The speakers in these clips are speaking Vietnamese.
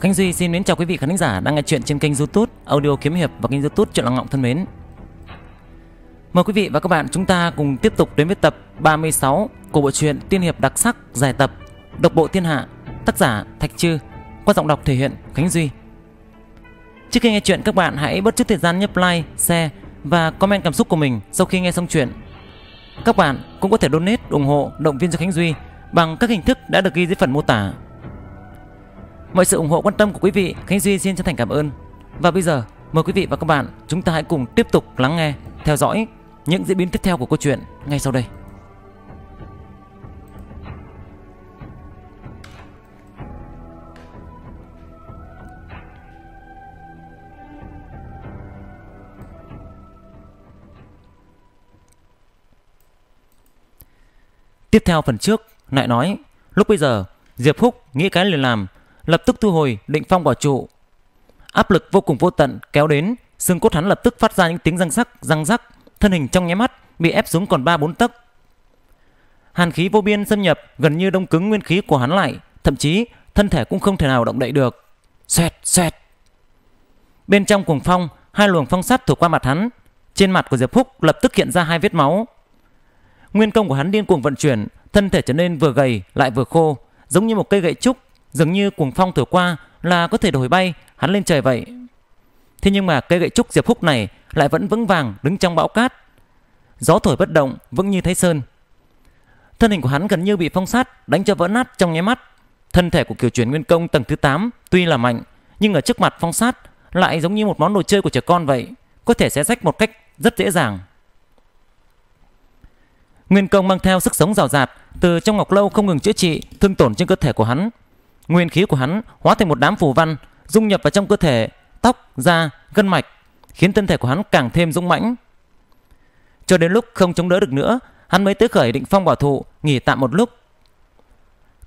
Khánh Duy xin mến chào quý vị khán giả đang nghe chuyện trên kênh YouTube Audio Kiếm hiệp và kênh YouTube Truyện Long Ngọng thân mến. Mời quý vị và các bạn chúng ta cùng tiếp tục đến với tập 36 của bộ truyện tiên hiệp đặc sắc giải tập Độc bộ thiên hạ, tác giả Thạch Trư, qua giọng đọc thể hiện Khánh Duy. Trước khi nghe chuyện các bạn hãy bớt chút thời gian nhấp like, share và comment cảm xúc của mình sau khi nghe xong chuyện. Các bạn cũng có thể donate ủng hộ động viên cho Khánh Duy bằng các hình thức đã được ghi dưới phần mô tả. Mọi sự ủng hộ quan tâm của quý vị, Khánh Duy xin chân thành cảm ơn. Và bây giờ, mời quý vị và các bạn chúng ta hãy cùng tiếp tục lắng nghe, theo dõi những diễn biến tiếp theo của câu chuyện ngay sau đây. Tiếp theo phần trước, lại nói, lúc bây giờ Diệp Húc nghĩ cái liền làm lập tức thu hồi định phong quả trụ áp lực vô cùng vô tận kéo đến xương cốt hắn lập tức phát ra những tiếng răng sắc răng rắc thân hình trong nháy mắt bị ép xuống còn ba bốn tấc hàn khí vô biên xâm nhập gần như đông cứng nguyên khí của hắn lại thậm chí thân thể cũng không thể nào động đậy được xoẹt xoẹt bên trong cuồng phong hai luồng phong sát thổi qua mặt hắn trên mặt của diệp phúc lập tức hiện ra hai vết máu nguyên công của hắn điên cuồng vận chuyển thân thể trở nên vừa gầy lại vừa khô giống như một cây gậy trúc Dường như cuồng phong thổi qua là có thể đổi bay hắn lên trời vậy. Thế nhưng mà cây gậy trúc Diệp Húc này lại vẫn vững vàng đứng trong bão cát. Gió thổi bất động, vững như thái sơn. Thân hình của hắn gần như bị phong sát, đánh cho vỡ nát trong nháy mắt. Thân thể của Kiều chuyển Nguyên Công tầng thứ 8 tuy là mạnh, nhưng ở trước mặt phong sát lại giống như một món đồ chơi của trẻ con vậy, có thể xé rách một cách rất dễ dàng. Nguyên Công mang theo sức sống rào rạt, từ trong ngọc lâu không ngừng chữa trị thương tổn trên cơ thể của hắn, Nguyên khí của hắn hóa thành một đám phù văn, dung nhập vào trong cơ thể, tóc, da, gân mạch, khiến thân thể của hắn càng thêm dũng mãnh. Cho đến lúc không chống đỡ được nữa, hắn mới tới khởi định phong bảo thụ, nghỉ tạm một lúc.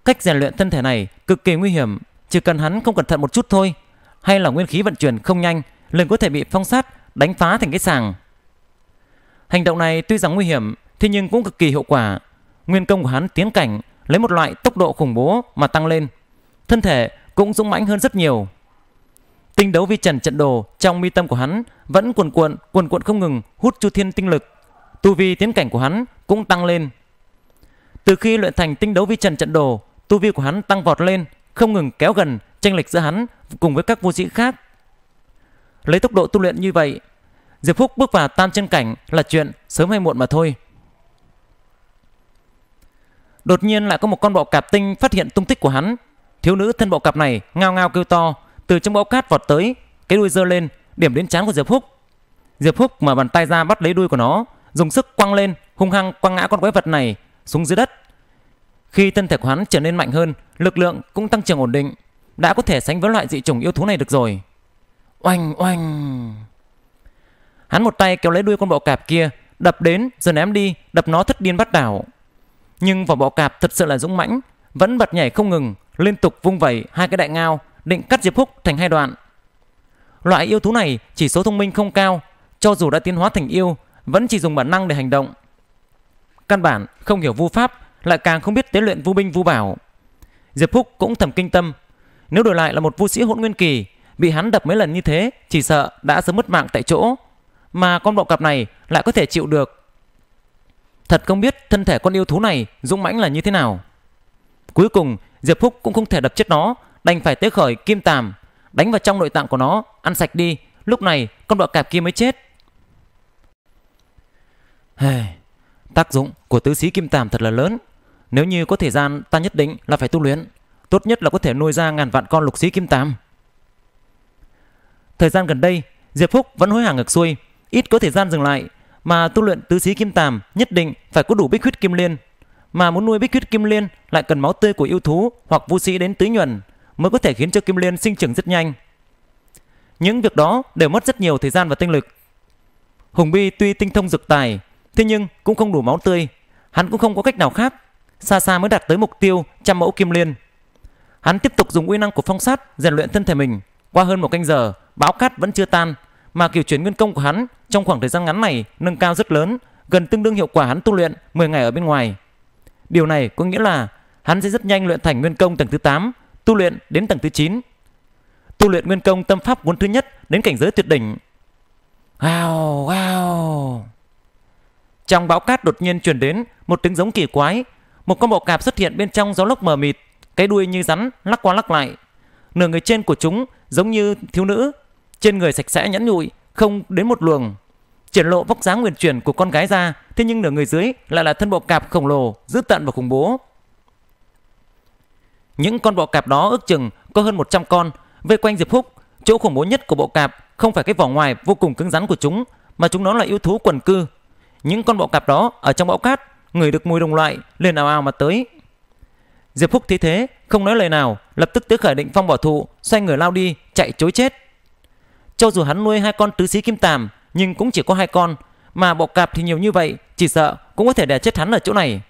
Cách rèn luyện thân thể này cực kỳ nguy hiểm, chỉ cần hắn không cẩn thận một chút thôi, hay là nguyên khí vận chuyển không nhanh, liền có thể bị phong sát, đánh phá thành cái sàng. Hành động này tuy rằng nguy hiểm, thế nhưng cũng cực kỳ hiệu quả. Nguyên công của hắn tiến cảnh lấy một loại tốc độ khủng bố mà tăng lên thân thể cũng dũng mãnh hơn rất nhiều. Tinh đấu vi trần trận đồ trong mi tâm của hắn vẫn cuồn cuộn, cuồn cuộn không ngừng hút chu thiên tinh lực. Tu vi tiến cảnh của hắn cũng tăng lên. Từ khi luyện thành tinh đấu vi trần trận đồ, tu vi của hắn tăng vọt lên, không ngừng kéo gần tranh lệch giữa hắn cùng với các vô sĩ khác. Lấy tốc độ tu luyện như vậy, Diệp Phúc bước vào tam chân cảnh là chuyện sớm hay muộn mà thôi. Đột nhiên lại có một con bọ cạp tinh phát hiện tung tích của hắn Thiếu nữ thân bộ cặp này ngao ngao kêu to, từ trong bão cát vọt tới, cái đuôi giơ lên, điểm đến chán của Diệp Phúc. Diệp Phúc mở bàn tay ra bắt lấy đuôi của nó, dùng sức quăng lên, hung hăng quăng ngã con quái vật này xuống dưới đất. Khi thân thể của hắn trở nên mạnh hơn, lực lượng cũng tăng trưởng ổn định, đã có thể sánh với loại dị chủng yêu thú này được rồi. Oanh oanh. Hắn một tay kéo lấy đuôi con bọ cạp kia, đập đến rồi ném đi, đập nó thất điên bắt đảo. Nhưng vỏ bọ cạp thật sự là dũng mãnh, vẫn bật nhảy không ngừng, liên tục vung vẩy hai cái đại ngao định cắt Diệp Húc thành hai đoạn. Loại yêu thú này chỉ số thông minh không cao, cho dù đã tiến hóa thành yêu vẫn chỉ dùng bản năng để hành động. Căn bản không hiểu vu pháp, lại càng không biết tế luyện vu binh vu bảo. Diệp Húc cũng thầm kinh tâm, nếu đổi lại là một vu sĩ hỗn nguyên kỳ, bị hắn đập mấy lần như thế, chỉ sợ đã sớm mất mạng tại chỗ, mà con bọ cạp này lại có thể chịu được. Thật không biết thân thể con yêu thú này dũng mãnh là như thế nào. Cuối cùng, Diệp Phúc cũng không thể đập chết nó, đành phải tế khởi kim tàm, đánh vào trong nội tạng của nó, ăn sạch đi, lúc này con bọ cạp kia mới chết. Hey, tác dụng của tứ sĩ kim tàm thật là lớn. Nếu như có thời gian ta nhất định là phải tu luyện, tốt nhất là có thể nuôi ra ngàn vạn con lục sĩ kim tàm. Thời gian gần đây, Diệp Phúc vẫn hối hả ngược xuôi, ít có thời gian dừng lại, mà tu luyện tứ sĩ kim tàm nhất định phải có đủ bích huyết kim liên mà muốn nuôi bích quyết kim liên lại cần máu tươi của yêu thú hoặc vũ sĩ đến tưới nhuần mới có thể khiến cho kim liên sinh trưởng rất nhanh. Những việc đó đều mất rất nhiều thời gian và tinh lực. Hùng Bi tuy tinh thông dược tài, thế nhưng cũng không đủ máu tươi, hắn cũng không có cách nào khác, xa xa mới đạt tới mục tiêu trăm mẫu kim liên. Hắn tiếp tục dùng uy năng của phong sát rèn luyện thân thể mình, qua hơn một canh giờ, báo cát vẫn chưa tan, mà kiểu chuyển nguyên công của hắn trong khoảng thời gian ngắn này nâng cao rất lớn, gần tương đương hiệu quả hắn tu luyện 10 ngày ở bên ngoài. Điều này có nghĩa là hắn sẽ rất nhanh luyện thành nguyên công tầng thứ 8, tu luyện đến tầng thứ 9. Tu luyện nguyên công tâm pháp cuốn thứ nhất đến cảnh giới tuyệt đỉnh. Wow, wow. Trong bão cát đột nhiên truyền đến một tiếng giống kỳ quái, một con bọ cạp xuất hiện bên trong gió lốc mờ mịt, cái đuôi như rắn lắc qua lắc lại. Nửa người trên của chúng giống như thiếu nữ, trên người sạch sẽ nhẵn nhụi, không đến một luồng triển lộ vóc dáng nguyên chuyển của con gái ra, thế nhưng nửa người dưới lại là thân bộ cạp khổng lồ, dữ tận và khủng bố. Những con bộ cạp đó ước chừng có hơn 100 con, vây quanh Diệp Húc, chỗ khủng bố nhất của bộ cạp không phải cái vỏ ngoài vô cùng cứng rắn của chúng, mà chúng nó là yêu thú quần cư. Những con bộ cạp đó ở trong bão cát, người được mùi đồng loại, lên ào ào mà tới. Diệp Phúc thấy thế, không nói lời nào, lập tức tứ khởi định phong bỏ thụ, xoay người lao đi, chạy chối chết. Cho dù hắn nuôi hai con tứ xí kim tàm, nhưng cũng chỉ có hai con, mà bọ cạp thì nhiều như vậy, chỉ sợ cũng có thể đè chết hắn ở chỗ này.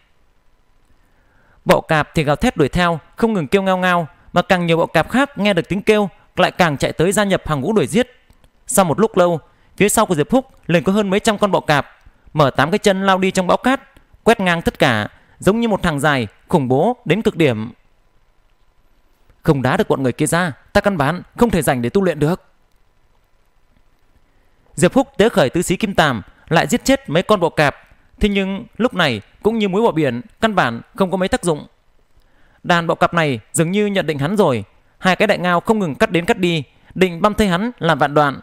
Bọ cạp thì gào thét đuổi theo, không ngừng kêu ngao ngao, mà càng nhiều bọ cạp khác nghe được tiếng kêu lại càng chạy tới gia nhập hàng ngũ đuổi giết. Sau một lúc lâu, phía sau của Diệp Phúc liền có hơn mấy trăm con bọ cạp, mở tám cái chân lao đi trong bão cát, quét ngang tất cả, giống như một thằng dài, khủng bố đến cực điểm. Không đá được bọn người kia ra, ta căn bản không thể dành để tu luyện được. Diệp Húc tế khởi tứ xí kim tàm, lại giết chết mấy con bọ cạp. Thế nhưng lúc này cũng như muối bỏ biển, căn bản không có mấy tác dụng. Đàn bọ cạp này dường như nhận định hắn rồi, hai cái đại ngao không ngừng cắt đến cắt đi, định băm thây hắn làm vạn đoạn.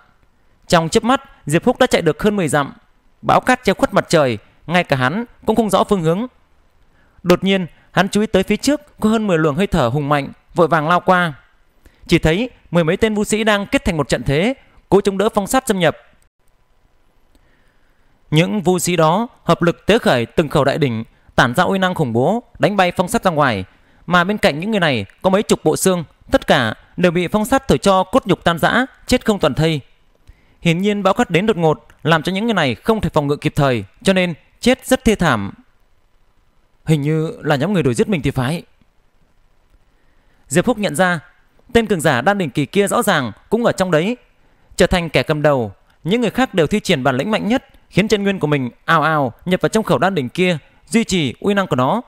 Trong chớp mắt, Diệp Húc đã chạy được hơn 10 dặm. Bão cát che khuất mặt trời, ngay cả hắn cũng không rõ phương hướng. Đột nhiên, hắn chú ý tới phía trước có hơn 10 luồng hơi thở hùng mạnh, vội vàng lao qua. Chỉ thấy mười mấy tên vũ sĩ đang kết thành một trận thế, cố chống đỡ phong sát xâm nhập. Những vu sĩ đó hợp lực tế khởi từng khẩu đại đỉnh, tản ra uy năng khủng bố, đánh bay phong sắt ra ngoài. Mà bên cạnh những người này có mấy chục bộ xương, tất cả đều bị phong sắt thổi cho cốt nhục tan rã, chết không toàn thây. Hiển nhiên bão cắt đến đột ngột, làm cho những người này không thể phòng ngự kịp thời, cho nên chết rất thê thảm. Hình như là nhóm người đuổi giết mình thì phải. Diệp Phúc nhận ra, tên cường giả đan đỉnh kỳ kia rõ ràng cũng ở trong đấy. Trở thành kẻ cầm đầu, những người khác đều thi triển bản lĩnh mạnh nhất, khiến chân nguyên của mình ào ào nhập vào trong khẩu đan đỉnh kia, duy trì uy năng của nó.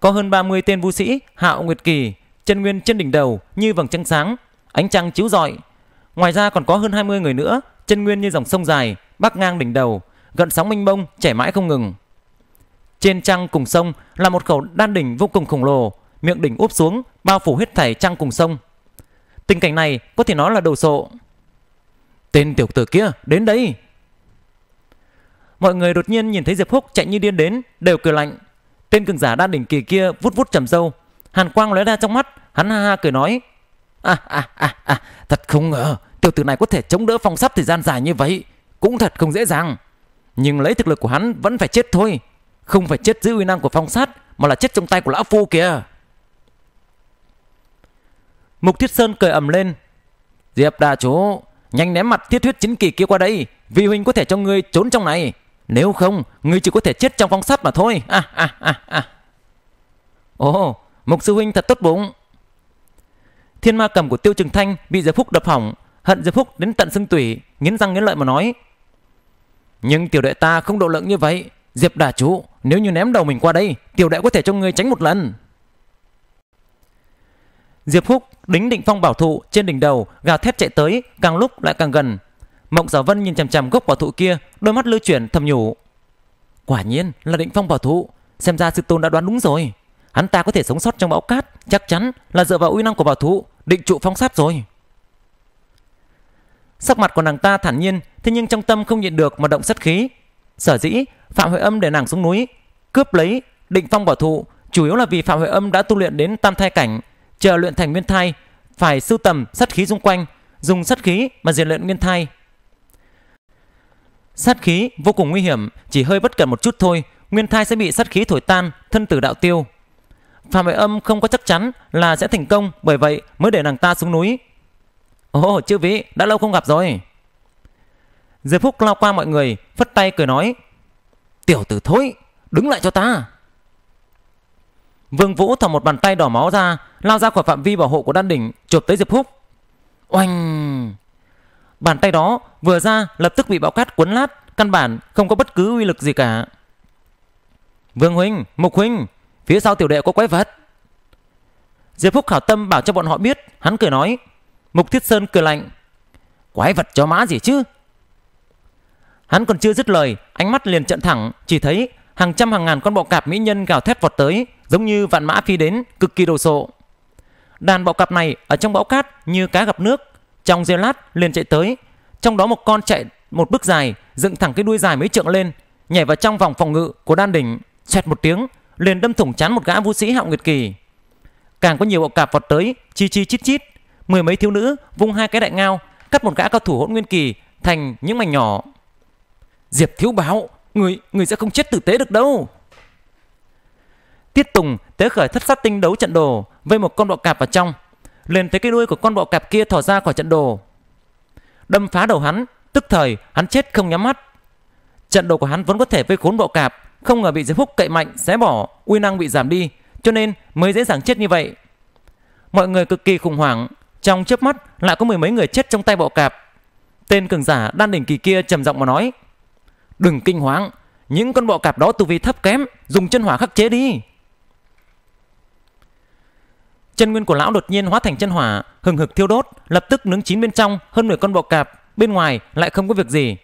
Có hơn 30 tên vũ sĩ Hạo Nguyệt Kỳ, chân nguyên trên đỉnh đầu như vầng trăng sáng, ánh trăng chiếu rọi. Ngoài ra còn có hơn 20 người nữa, chân nguyên như dòng sông dài, bắc ngang đỉnh đầu, gần sóng minh bông chảy mãi không ngừng. Trên trăng cùng sông là một khẩu đan đỉnh vô cùng khổng lồ, miệng đỉnh úp xuống bao phủ hết thảy trăng cùng sông. Tình cảnh này có thể nói là đồ sộ. Tên tiểu tử kia, đến đây! Mọi người đột nhiên nhìn thấy Diệp Húc chạy như điên đến, đều cười lạnh. Tên cường giả đa đỉnh kỳ kia vút vút trầm râu, hàn quang lóe ra trong mắt, hắn ha ha cười nói: "À à à à, thật không ngờ, tiểu tử này có thể chống đỡ phong sắt thời gian dài như vậy, cũng thật không dễ dàng. Nhưng lấy thực lực của hắn vẫn phải chết thôi, không phải chết dưới uy năng của phong sát mà là chết trong tay của lão phu kìa." Mục Thiết Sơn cười ầm lên. "Diệp đa chú, nhanh ném mặt Thiết Huyết chính kỳ kia qua đây, vì huynh có thể cho ngươi trốn trong này." Nếu không, ngươi chỉ có thể chết trong phong sắt mà thôi. À, à, à, à. Ồ, Mục Sư Huynh thật tốt bụng. Thiên ma cầm của Tiêu Trừng Thanh bị Diệp Phúc đập hỏng, hận Diệp Phúc đến tận xương tủy, nghiến răng nghiến lợi mà nói. Nhưng tiểu đệ ta không độ lượng như vậy. Diệp đà chủ, nếu như ném đầu mình qua đây, tiểu đệ có thể cho ngươi tránh một lần. Diệp Phúc đính định phong bảo thụ trên đỉnh đầu, gào thép chạy tới, càng lúc lại càng gần, Mộng Giả Vân nhìn chằm chằm gốc bảo thụ kia, đôi mắt lưu chuyển thầm nhủ. Quả nhiên là Định Phong bảo thụ, xem ra sư tôn đã đoán đúng rồi. Hắn ta có thể sống sót trong bão cát, chắc chắn là dựa vào uy năng của bảo thụ, định trụ phong sát rồi. Sắc mặt của nàng ta thản nhiên, thế nhưng trong tâm không nhịn được mà động sát khí. Sở dĩ Phạm Huệ Âm để nàng xuống núi, cướp lấy Định Phong bảo thụ, chủ yếu là vì Phạm Huệ Âm đã tu luyện đến tam thai cảnh, chờ luyện thành nguyên thai, phải sưu tầm sát khí xung quanh, dùng sát khí mà diệt luyện nguyên thai Sát khí vô cùng nguy hiểm, chỉ hơi bất cẩn một chút thôi, nguyên thai sẽ bị sát khí thổi tan, thân tử đạo tiêu. Phạm Huệ Âm không có chắc chắn là sẽ thành công, bởi vậy mới để nàng ta xuống núi. Ồ, oh, chư vị, đã lâu không gặp rồi. Diệp Phúc lao qua mọi người, phất tay cười nói. Tiểu tử thối, đứng lại cho ta. Vương Vũ thò một bàn tay đỏ máu ra, lao ra khỏi phạm vi bảo hộ của đan đỉnh, chụp tới Diệp Phúc. Oanh! Bàn tay đó vừa ra lập tức bị bão cát cuốn lát, căn bản không có bất cứ uy lực gì cả. Vương huynh, Mục huynh, phía sau tiểu đệ có quái vật. Diệp Phúc khảo tâm bảo cho bọn họ biết, hắn cười nói. Mục Thiết Sơn cười lạnh. Quái vật cho má gì chứ? Hắn còn chưa dứt lời, ánh mắt liền trận thẳng, chỉ thấy hàng trăm hàng ngàn con bọ cạp mỹ nhân gào thét vọt tới, giống như vạn mã phi đến, cực kỳ đồ sộ. Đàn bọ cạp này ở trong bão cát như cá gặp nước, trong giây lát liền chạy tới, trong đó một con chạy một bước dài, dựng thẳng cái đuôi dài mấy trượng lên, nhảy vào trong vòng phòng ngự của đan đỉnh, xoẹt một tiếng, liền đâm thủng chán một gã vũ sĩ hạo nguyệt kỳ. Càng có nhiều bộ cạp vọt tới, chi chi chít chít, mười mấy thiếu nữ vung hai cái đại ngao, cắt một gã cao thủ hỗn nguyên kỳ thành những mảnh nhỏ. Diệp thiếu báo, người người sẽ không chết tử tế được đâu. Tiết Tùng tế khởi thất sát tinh đấu trận đồ vây một con bọ cạp vào trong liền thấy cái đuôi của con bọ cạp kia thò ra khỏi trận đồ đâm phá đầu hắn tức thời hắn chết không nhắm mắt trận đồ của hắn vốn có thể vây khốn bọ cạp không ngờ bị diệp húc cậy mạnh xé bỏ uy năng bị giảm đi cho nên mới dễ dàng chết như vậy mọi người cực kỳ khủng hoảng trong chớp mắt lại có mười mấy người chết trong tay bọ cạp tên cường giả đan đỉnh kỳ kia trầm giọng mà nói đừng kinh hoàng những con bọ cạp đó tu vi thấp kém dùng chân hỏa khắc chế đi Chân nguyên của lão đột nhiên hóa thành chân hỏa, hừng hực thiêu đốt, lập tức nướng chín bên trong hơn mười con bọ cạp, bên ngoài lại không có việc gì.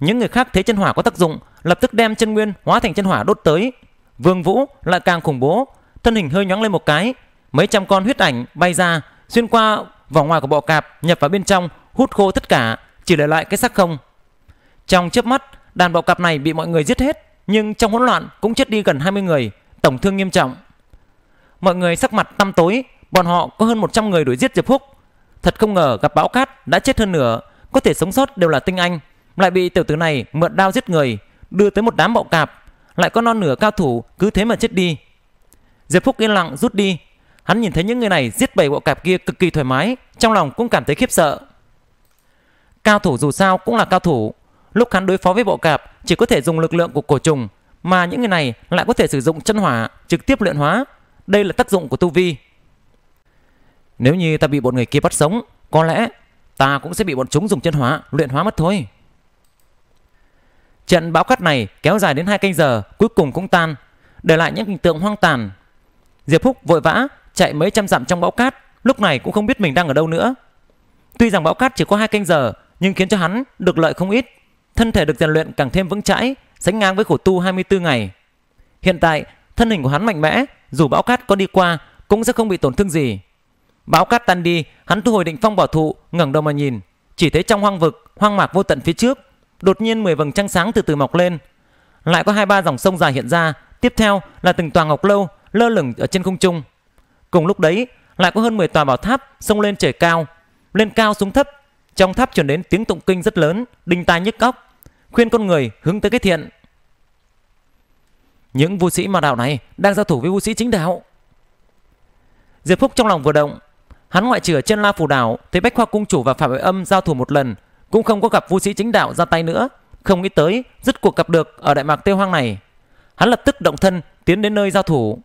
Những người khác thấy chân hỏa có tác dụng, lập tức đem chân nguyên hóa thành chân hỏa đốt tới. Vương Vũ lại càng khủng bố, thân hình hơi nhoáng lên một cái, mấy trăm con huyết ảnh bay ra, xuyên qua vỏ ngoài của bọ cạp, nhập vào bên trong, hút khô tất cả, chỉ để lại cái xác không. Trong chớp mắt, đàn bọ cạp này bị mọi người giết hết, nhưng trong hỗn loạn cũng chết đi gần 20 người, tổng thương nghiêm trọng mọi người sắc mặt tăm tối, bọn họ có hơn 100 người đuổi giết Diệp Húc. Thật không ngờ gặp bão cát đã chết hơn nửa, có thể sống sót đều là tinh anh, lại bị tiểu tử này mượn đao giết người, đưa tới một đám bạo cạp, lại có non nửa cao thủ cứ thế mà chết đi. Diệp Phúc yên lặng rút đi, hắn nhìn thấy những người này giết bảy bọ cạp kia cực kỳ thoải mái, trong lòng cũng cảm thấy khiếp sợ. Cao thủ dù sao cũng là cao thủ, lúc hắn đối phó với bọ cạp chỉ có thể dùng lực lượng của cổ trùng, mà những người này lại có thể sử dụng chân hỏa trực tiếp luyện hóa, đây là tác dụng của tu vi. Nếu như ta bị bọn người kia bắt sống, có lẽ ta cũng sẽ bị bọn chúng dùng chân hóa, luyện hóa mất thôi. Trận bão cát này kéo dài đến 2 canh giờ, cuối cùng cũng tan, để lại những hình tượng hoang tàn. Diệp Húc vội vã chạy mấy trăm dặm trong bão cát, lúc này cũng không biết mình đang ở đâu nữa. Tuy rằng bão cát chỉ có 2 canh giờ, nhưng khiến cho hắn được lợi không ít. Thân thể được rèn luyện càng thêm vững chãi, sánh ngang với khổ tu 24 ngày. Hiện tại, thân hình của hắn mạnh mẽ, dù bão cát có đi qua cũng sẽ không bị tổn thương gì. Bão cát tan đi, hắn thu hồi định phong bảo thụ, ngẩng đầu mà nhìn, chỉ thấy trong hoang vực, hoang mạc vô tận phía trước, đột nhiên 10 vầng trăng sáng từ từ mọc lên. Lại có hai ba dòng sông dài hiện ra, tiếp theo là từng tòa ngọc lâu lơ lửng ở trên không trung. Cùng lúc đấy, lại có hơn 10 tòa bảo tháp xông lên trời cao, lên cao xuống thấp, trong tháp truyền đến tiếng tụng kinh rất lớn, đinh tai nhức óc, khuyên con người hướng tới cái thiện. Những vũ sĩ ma đạo này đang giao thủ với vũ sĩ chính đạo. Diệp Phúc trong lòng vừa động, hắn ngoại trừ ở trên La Phù Đảo thấy Bách Khoa Cung Chủ và Phạm Vệ Âm giao thủ một lần, cũng không có gặp vũ sĩ chính đạo ra tay nữa, không nghĩ tới dứt cuộc gặp được ở Đại Mạc tiêu Hoang này. Hắn lập tức động thân tiến đến nơi giao thủ.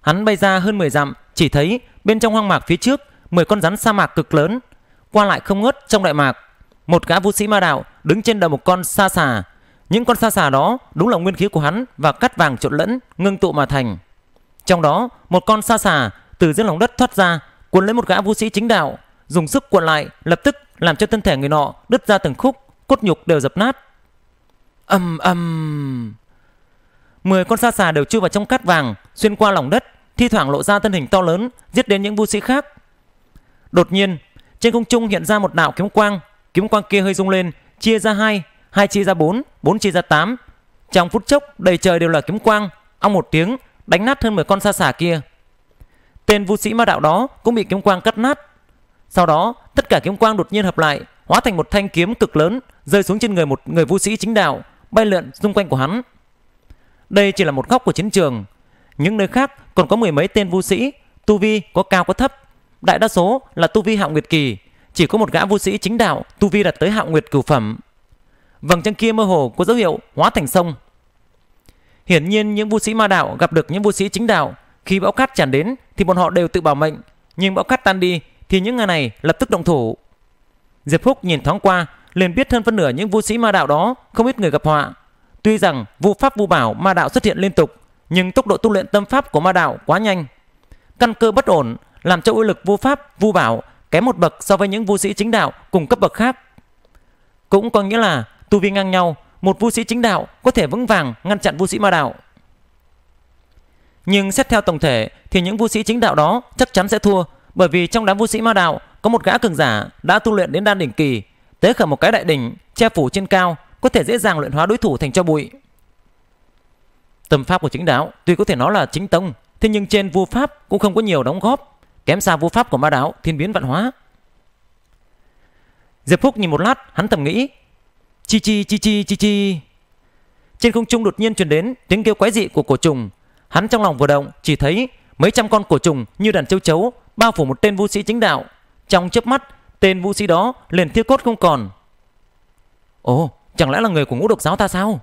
Hắn bay ra hơn 10 dặm, chỉ thấy bên trong hoang mạc phía trước 10 con rắn sa mạc cực lớn, qua lại không ngớt trong đại mạc. Một gã vũ sĩ ma đạo đứng trên đầu một con sa xà, những con sa xà đó đúng là nguyên khí của hắn và cắt vàng trộn lẫn, ngưng tụ mà thành. Trong đó, một con sa xà từ dưới lòng đất thoát ra, cuốn lấy một gã vũ sĩ chính đạo, dùng sức cuộn lại, lập tức làm cho thân thể người nọ đứt ra từng khúc, cốt nhục đều dập nát. Ầm ầm. Mười con sa xà đều chui vào trong cát vàng, xuyên qua lòng đất, thi thoảng lộ ra thân hình to lớn, giết đến những vũ sĩ khác. Đột nhiên, trên không trung hiện ra một đạo kiếm quang, kiếm quang kia hơi rung lên, chia ra hai, 2 chia ra 4, 4 chia ra 8. Trong phút chốc, đầy trời đều là kiếm quang, ong một tiếng, đánh nát hơn 10 con xa xả kia. Tên vũ sĩ ma đạo đó cũng bị kiếm quang cắt nát. Sau đó, tất cả kiếm quang đột nhiên hợp lại, hóa thành một thanh kiếm cực lớn, rơi xuống trên người một người vũ sĩ chính đạo, bay lượn xung quanh của hắn. Đây chỉ là một góc của chiến trường. Những nơi khác còn có mười mấy tên vũ sĩ, tu vi có cao có thấp. Đại đa số là tu vi hạo nguyệt kỳ, chỉ có một gã vũ sĩ chính đạo tu vi đạt tới hạo nguyệt cửu phẩm vầng trăng kia mơ hồ có dấu hiệu hóa thành sông. Hiển nhiên những vũ sĩ ma đạo gặp được những vũ sĩ chính đạo, khi bão cát tràn đến thì bọn họ đều tự bảo mệnh, nhưng bão cát tan đi thì những người này lập tức động thủ. Diệp Phúc nhìn thoáng qua, liền biết hơn phân nửa những vũ sĩ ma đạo đó không ít người gặp họa. Tuy rằng vu pháp vu bảo ma đạo xuất hiện liên tục, nhưng tốc độ tu luyện tâm pháp của ma đạo quá nhanh. Căn cơ bất ổn làm cho uy lực vu pháp vu bảo kém một bậc so với những vũ sĩ chính đạo cùng cấp bậc khác. Cũng có nghĩa là tu vi ngang nhau, một vũ sĩ chính đạo có thể vững vàng ngăn chặn vũ sĩ ma đạo. Nhưng xét theo tổng thể thì những vũ sĩ chính đạo đó chắc chắn sẽ thua bởi vì trong đám vũ sĩ ma đạo có một gã cường giả đã tu luyện đến đan đỉnh kỳ, tế khởi một cái đại đỉnh che phủ trên cao có thể dễ dàng luyện hóa đối thủ thành cho bụi. Tâm pháp của chính đạo tuy có thể nói là chính tông, thế nhưng trên vu pháp cũng không có nhiều đóng góp, kém xa vu pháp của ma đạo thiên biến vạn hóa. Diệp Phúc nhìn một lát, hắn thầm nghĩ, Chi chi chi chi chi chi. Trên không trung đột nhiên truyền đến tiếng kêu quái dị của cổ trùng. Hắn trong lòng vừa động, chỉ thấy mấy trăm con cổ trùng như đàn châu chấu bao phủ một tên vũ sĩ chính đạo. Trong chớp mắt, tên vũ sĩ đó liền thiêu cốt không còn. Ồ, chẳng lẽ là người của ngũ độc giáo ta sao?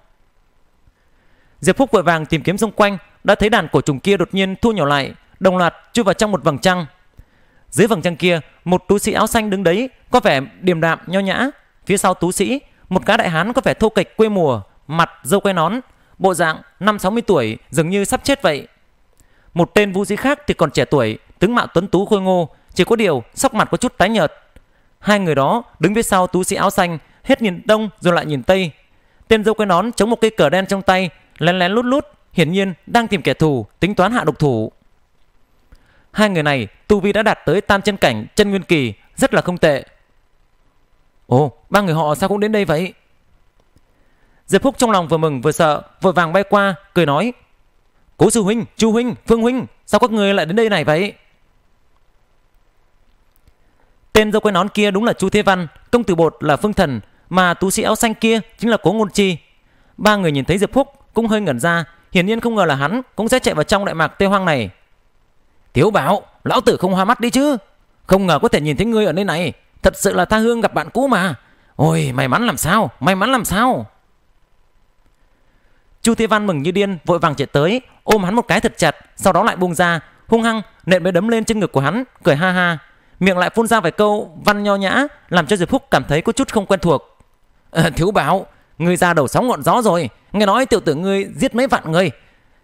Diệp Phúc vội vàng tìm kiếm xung quanh, đã thấy đàn cổ trùng kia đột nhiên thu nhỏ lại, đồng loạt chui vào trong một vầng trăng. Dưới vầng trăng kia, một tú sĩ áo xanh đứng đấy, có vẻ điềm đạm nho nhã. Phía sau tú sĩ một gã đại hán có vẻ thô kịch quê mùa, mặt dâu quay nón, bộ dạng năm 60 tuổi dường như sắp chết vậy. Một tên vũ sĩ khác thì còn trẻ tuổi, tướng mạo tuấn tú khôi ngô, chỉ có điều sắc mặt có chút tái nhợt. Hai người đó đứng phía sau tú sĩ áo xanh, hết nhìn đông rồi lại nhìn tây. Tên dâu quay nón chống một cây cờ đen trong tay, lén lén lút lút, hiển nhiên đang tìm kẻ thù, tính toán hạ độc thủ. Hai người này tu vi đã đạt tới tam chân cảnh chân nguyên kỳ, rất là không tệ. Ồ, ba người họ sao cũng đến đây vậy? Diệp Phúc trong lòng vừa mừng vừa sợ, vội vàng bay qua, cười nói. Cố sư huynh, chu huynh, phương huynh, sao các người lại đến đây này vậy? Tên dâu quay nón kia đúng là Chu Thế Văn, công tử bột là Phương Thần, mà tú sĩ áo xanh kia chính là Cố Ngôn Chi. Ba người nhìn thấy Diệp Phúc cũng hơi ngẩn ra, hiển nhiên không ngờ là hắn cũng sẽ chạy vào trong đại mạc tê hoang này. Tiếu bảo, lão tử không hoa mắt đi chứ, không ngờ có thể nhìn thấy ngươi ở nơi này, Thật sự là tha hương gặp bạn cũ mà Ôi may mắn làm sao May mắn làm sao Chu Thi Văn mừng như điên Vội vàng chạy tới Ôm hắn một cái thật chặt Sau đó lại buông ra Hung hăng nện mấy đấm lên trên ngực của hắn Cười ha ha Miệng lại phun ra vài câu văn nho nhã Làm cho Diệp Phúc cảm thấy có chút không quen thuộc à, Thiếu bảo Ngươi ra đầu sóng ngọn gió rồi Nghe nói tiểu tử ngươi giết mấy vạn người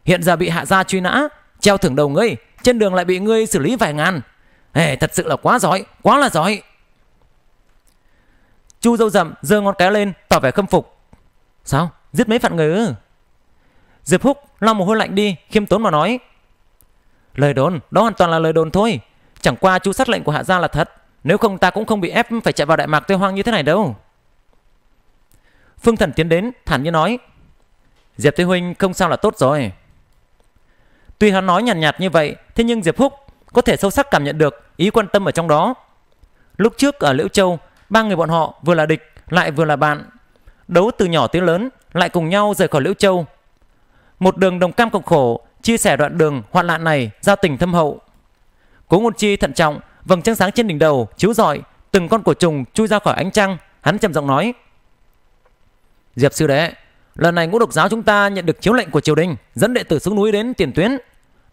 Hiện giờ bị hạ gia truy nã Treo thưởng đầu ngươi Trên đường lại bị ngươi xử lý vài ngàn Ê, Thật sự là quá giỏi Quá là giỏi Chu dâu rậm giơ ngón cái lên tỏ vẻ khâm phục. Sao? Giết mấy phận người ư? Diệp Húc lau mồ hôi lạnh đi, khiêm tốn mà nói. Lời đồn, đó hoàn toàn là lời đồn thôi. Chẳng qua chú sát lệnh của hạ gia là thật. Nếu không ta cũng không bị ép phải chạy vào Đại Mạc Tây Hoang như thế này đâu. Phương Thần tiến đến, thản nhiên nói. Diệp Tây Huynh không sao là tốt rồi. Tuy hắn nói nhàn nhạt, nhạt như vậy, thế nhưng Diệp Húc có thể sâu sắc cảm nhận được ý quan tâm ở trong đó. Lúc trước ở Liễu Châu, ba người bọn họ vừa là địch lại vừa là bạn đấu từ nhỏ tới lớn lại cùng nhau rời khỏi liễu châu một đường đồng cam cộng khổ chia sẻ đoạn đường hoạn nạn này giao tình thâm hậu cố ngôn chi thận trọng vầng trăng sáng trên đỉnh đầu chiếu rọi từng con cổ trùng chui ra khỏi ánh trăng hắn trầm giọng nói diệp sư đệ lần này ngũ độc giáo chúng ta nhận được chiếu lệnh của triều đình dẫn đệ tử xuống núi đến tiền tuyến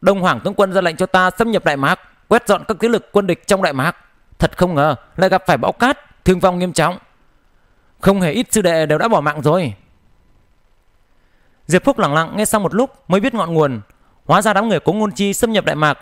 đông hoàng tướng quân ra lệnh cho ta xâm nhập đại mạc quét dọn các thế lực quân địch trong đại mạc thật không ngờ lại gặp phải bão cát thương vong nghiêm trọng Không hề ít sư đệ đều đã bỏ mạng rồi Diệp Phúc lặng lặng nghe xong một lúc mới biết ngọn nguồn Hóa ra đám người cố ngôn chi xâm nhập Đại Mạc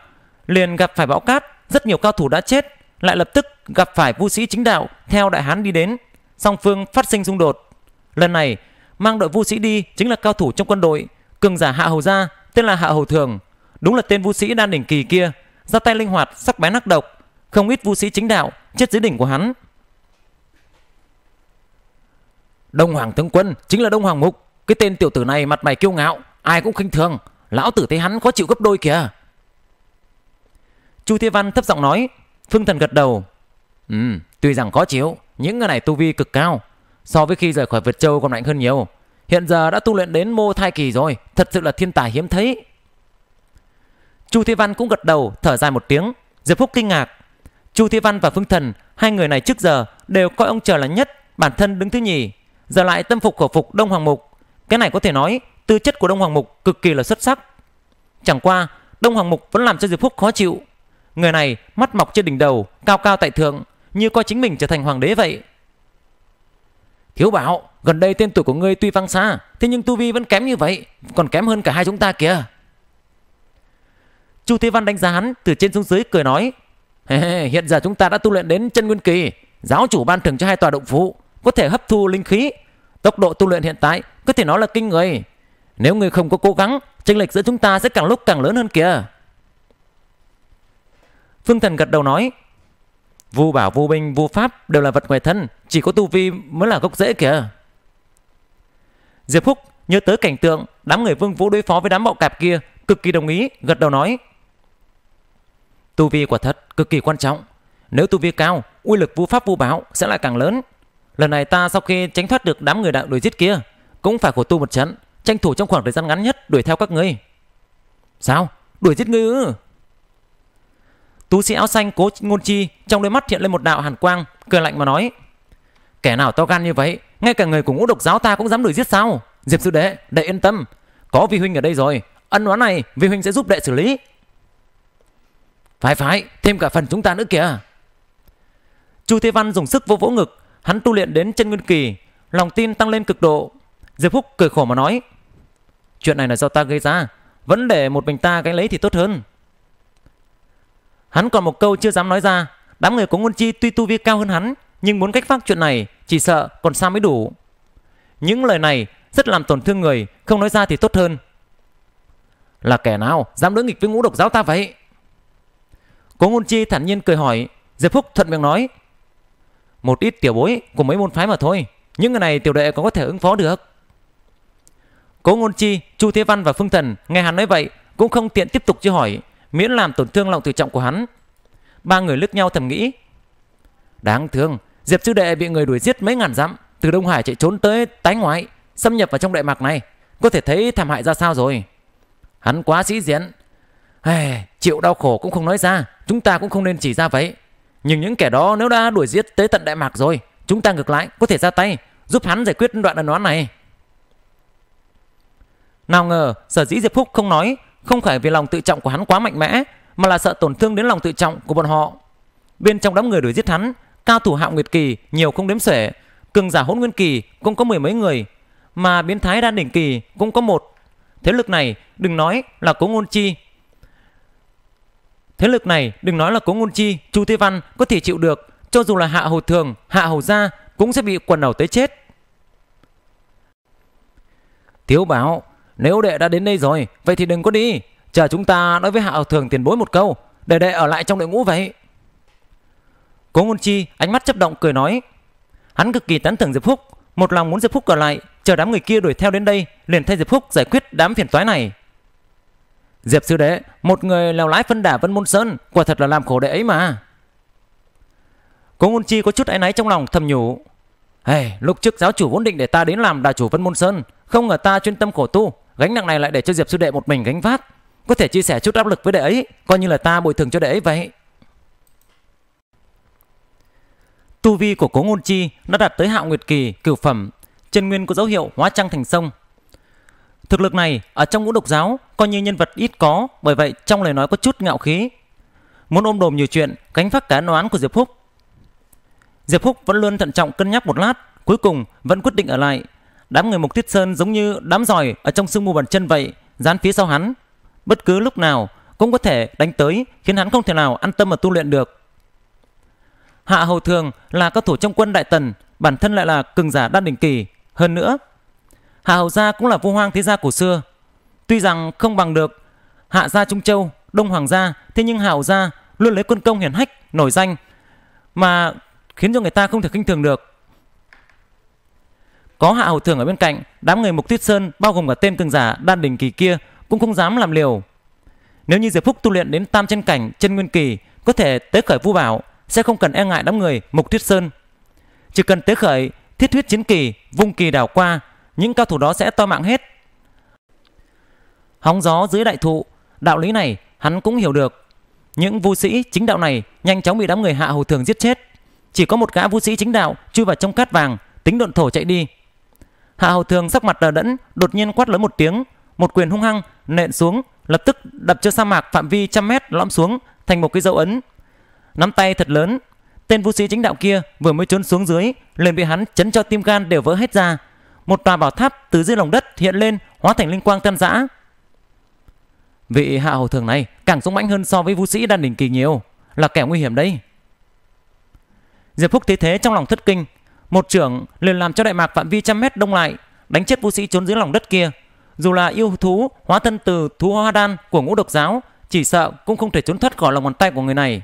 Liền gặp phải bão cát Rất nhiều cao thủ đã chết Lại lập tức gặp phải vũ sĩ chính đạo Theo Đại Hán đi đến Song phương phát sinh xung đột Lần này mang đội vũ sĩ đi chính là cao thủ trong quân đội Cường giả Hạ Hầu Gia Tên là Hạ Hầu Thường Đúng là tên vũ sĩ đan đỉnh kỳ kia ra tay linh hoạt sắc bén ác độc Không ít vũ sĩ chính đạo chết dưới đỉnh của hắn Đông Hoàng tướng quân chính là Đông Hoàng Mục. Cái tên tiểu tử này mặt mày kiêu ngạo, ai cũng khinh thường. Lão tử thấy hắn khó chịu gấp đôi kìa. Chu Thế Văn thấp giọng nói. Phương Thần gật đầu. Ừ, tuy rằng khó chịu, những người này tu vi cực cao. So với khi rời khỏi Việt Châu còn mạnh hơn nhiều. Hiện giờ đã tu luyện đến mô thai kỳ rồi. Thật sự là thiên tài hiếm thấy. Chu Thế Văn cũng gật đầu, thở dài một tiếng. Diệp Phúc kinh ngạc. Chu Thế Văn và Phương Thần, hai người này trước giờ đều coi ông chờ là nhất, bản thân đứng thứ nhì, Giờ lại tâm phục khẩu phục Đông Hoàng Mục Cái này có thể nói tư chất của Đông Hoàng Mục cực kỳ là xuất sắc Chẳng qua Đông Hoàng Mục vẫn làm cho Diệp Phúc khó chịu Người này mắt mọc trên đỉnh đầu Cao cao tại thượng Như coi chính mình trở thành hoàng đế vậy Thiếu bảo Gần đây tên tuổi của ngươi tuy vang xa Thế nhưng tu vi vẫn kém như vậy Còn kém hơn cả hai chúng ta kìa Chu Thế Văn đánh giá hắn từ trên xuống dưới cười nói hey, Hiện giờ chúng ta đã tu luyện đến chân nguyên kỳ Giáo chủ ban thưởng cho hai tòa động phủ có thể hấp thu linh khí. Tốc độ tu luyện hiện tại có thể nói là kinh người. Nếu người không có cố gắng, chênh lệch giữa chúng ta sẽ càng lúc càng lớn hơn kìa. Phương Thần gật đầu nói, vu bảo vu binh vu pháp đều là vật ngoài thân, chỉ có tu vi mới là gốc rễ kìa. Diệp Phúc nhớ tới cảnh tượng đám người Vương Vũ đối phó với đám bạo cạp kia, cực kỳ đồng ý, gật đầu nói. Tu vi quả thật cực kỳ quan trọng, nếu tu vi cao, uy lực vu pháp vu bảo sẽ lại càng lớn. Lần này ta sau khi tránh thoát được đám người đạo đuổi giết kia Cũng phải khổ tu một trận Tranh thủ trong khoảng thời gian ngắn nhất đuổi theo các ngươi Sao? Đuổi giết ngươi ư? Tú sĩ áo xanh cố ngôn chi Trong đôi mắt hiện lên một đạo hàn quang Cười lạnh mà nói Kẻ nào to gan như vậy Ngay cả người của ngũ độc giáo ta cũng dám đuổi giết sao Diệp sư đệ, đệ yên tâm Có vi huynh ở đây rồi Ân oán này vi huynh sẽ giúp đệ xử lý Phải phải, thêm cả phần chúng ta nữa kìa Chu Thế Văn dùng sức vô vỗ ngực Hắn tu luyện đến chân nguyên kỳ, lòng tin tăng lên cực độ. Diệp Phúc cười khổ mà nói, chuyện này là do ta gây ra, vẫn để một mình ta gánh lấy thì tốt hơn. Hắn còn một câu chưa dám nói ra, đám người của Ngôn Chi tuy tu vi cao hơn hắn, nhưng muốn cách phát chuyện này chỉ sợ còn xa mới đủ. Những lời này rất làm tổn thương người, không nói ra thì tốt hơn. Là kẻ nào dám đối nghịch với ngũ độc giáo ta vậy? Cố Ngôn Chi thản nhiên cười hỏi, Diệp Phúc thuận miệng nói, một ít tiểu bối của mấy môn phái mà thôi. Những người này tiểu đệ còn có thể ứng phó được. Cố Ngôn Chi, Chu Thế Văn và Phương Thần nghe hắn nói vậy cũng không tiện tiếp tục chứ hỏi, miễn làm tổn thương lòng tự trọng của hắn. Ba người lướt nhau thầm nghĩ. Đáng thương, Diệp Sư Đệ bị người đuổi giết mấy ngàn dặm, từ Đông Hải chạy trốn tới tái ngoại, xâm nhập vào trong đại mạc này, có thể thấy thảm hại ra sao rồi. Hắn quá sĩ diện. Hey, chịu đau khổ cũng không nói ra, chúng ta cũng không nên chỉ ra vậy. Nhưng những kẻ đó nếu đã đuổi giết tới tận Đại Mạc rồi, chúng ta ngược lại có thể ra tay, giúp hắn giải quyết đoạn ẩn oán này. Nào ngờ, sở dĩ Diệp Phúc không nói, không phải vì lòng tự trọng của hắn quá mạnh mẽ, mà là sợ tổn thương đến lòng tự trọng của bọn họ. Bên trong đám người đuổi giết hắn, cao thủ hạo nguyệt kỳ nhiều không đếm xuể, cường giả hỗn nguyên kỳ cũng có mười mấy người, mà biến thái đan đỉnh kỳ cũng có một. Thế lực này đừng nói là cố ngôn chi Thế lực này đừng nói là Cố Ngôn Chi, Chu Thế Văn có thể chịu được, cho dù là Hạ Hầu Thường, Hạ Hầu Gia cũng sẽ bị quần đầu tới chết. Thiếu báo, nếu đệ đã đến đây rồi, vậy thì đừng có đi, chờ chúng ta nói với Hạ Hầu Thường tiền bối một câu, để đệ ở lại trong đội ngũ vậy. Cố Ngôn Chi ánh mắt chấp động cười nói, hắn cực kỳ tán thưởng Diệp Phúc, một lòng muốn Diệp Phúc ở lại, chờ đám người kia đuổi theo đến đây, liền thay Diệp Phúc giải quyết đám phiền toái này. Diệp sư đệ, một người lèo lái phân đả Vân Môn Sơn, quả thật là làm khổ đệ ấy mà. Cố Ngôn Chi có chút áy náy trong lòng thầm nhủ. Hey, lúc trước giáo chủ vốn định để ta đến làm đà chủ Vân Môn Sơn, không ngờ ta chuyên tâm khổ tu, gánh nặng này lại để cho Diệp sư đệ một mình gánh vác. Có thể chia sẻ chút áp lực với đệ ấy, coi như là ta bồi thường cho đệ ấy vậy. Tu vi của Cố Ngôn Chi đã đạt tới hạo nguyệt kỳ, cửu phẩm, chân nguyên có dấu hiệu hóa trăng thành sông, Thực lực này ở trong ngũ độc giáo coi như nhân vật ít có, bởi vậy trong lời nói có chút ngạo khí. Muốn ôm đồm nhiều chuyện, gánh phát cá đoán của Diệp Phúc. Diệp Phúc vẫn luôn thận trọng cân nhắc một lát, cuối cùng vẫn quyết định ở lại. Đám người Mục Tiết Sơn giống như đám giỏi ở trong sương mù bàn chân vậy, dán phía sau hắn. Bất cứ lúc nào cũng có thể đánh tới khiến hắn không thể nào an tâm mà tu luyện được. Hạ Hầu Thường là cao thủ trong quân Đại Tần, bản thân lại là cường giả đan đỉnh kỳ. Hơn nữa, Hạ Hầu gia cũng là vua hoang thế gia cổ xưa. Tuy rằng không bằng được Hạ gia Trung Châu, Đông Hoàng gia, thế nhưng Hạ Hầu gia luôn lấy quân công hiển hách, nổi danh mà khiến cho người ta không thể khinh thường được. Có Hạ Hầu Thưởng ở bên cạnh, đám người Mục Tuyết Sơn bao gồm cả tên cường giả đan đỉnh kỳ kia cũng không dám làm liều. Nếu như Diệp Phúc tu luyện đến tam chân cảnh, chân nguyên kỳ, có thể tế khởi vu bảo, sẽ không cần e ngại đám người Mục Tuyết Sơn. Chỉ cần tế khởi thiết huyết chiến kỳ, vung kỳ đảo qua những cao thủ đó sẽ to mạng hết. Hóng gió dưới đại thụ, đạo lý này hắn cũng hiểu được. Những vu sĩ chính đạo này nhanh chóng bị đám người hạ hầu thường giết chết. Chỉ có một gã vu sĩ chính đạo chui vào trong cát vàng, tính độn thổ chạy đi. Hạ hầu thường sắc mặt đờ đẫn, đột nhiên quát lớn một tiếng, một quyền hung hăng nện xuống, lập tức đập cho sa mạc phạm vi trăm mét lõm xuống thành một cái dấu ấn. Nắm tay thật lớn, tên vũ sĩ chính đạo kia vừa mới trốn xuống dưới, liền bị hắn chấn cho tim gan đều vỡ hết ra, một tòa bảo tháp từ dưới lòng đất hiện lên hóa thành linh quang tan rã. Vị hạ hầu thường này càng dũng mãnh hơn so với vũ sĩ đan đỉnh kỳ nhiều, là kẻ nguy hiểm đấy. Diệp Phúc thấy thế trong lòng thất kinh, một trưởng liền làm cho đại mạc phạm vi trăm mét đông lại, đánh chết vũ sĩ trốn dưới lòng đất kia. Dù là yêu thú hóa thân từ thú hoa đan của ngũ độc giáo, chỉ sợ cũng không thể trốn thoát khỏi lòng bàn tay của người này.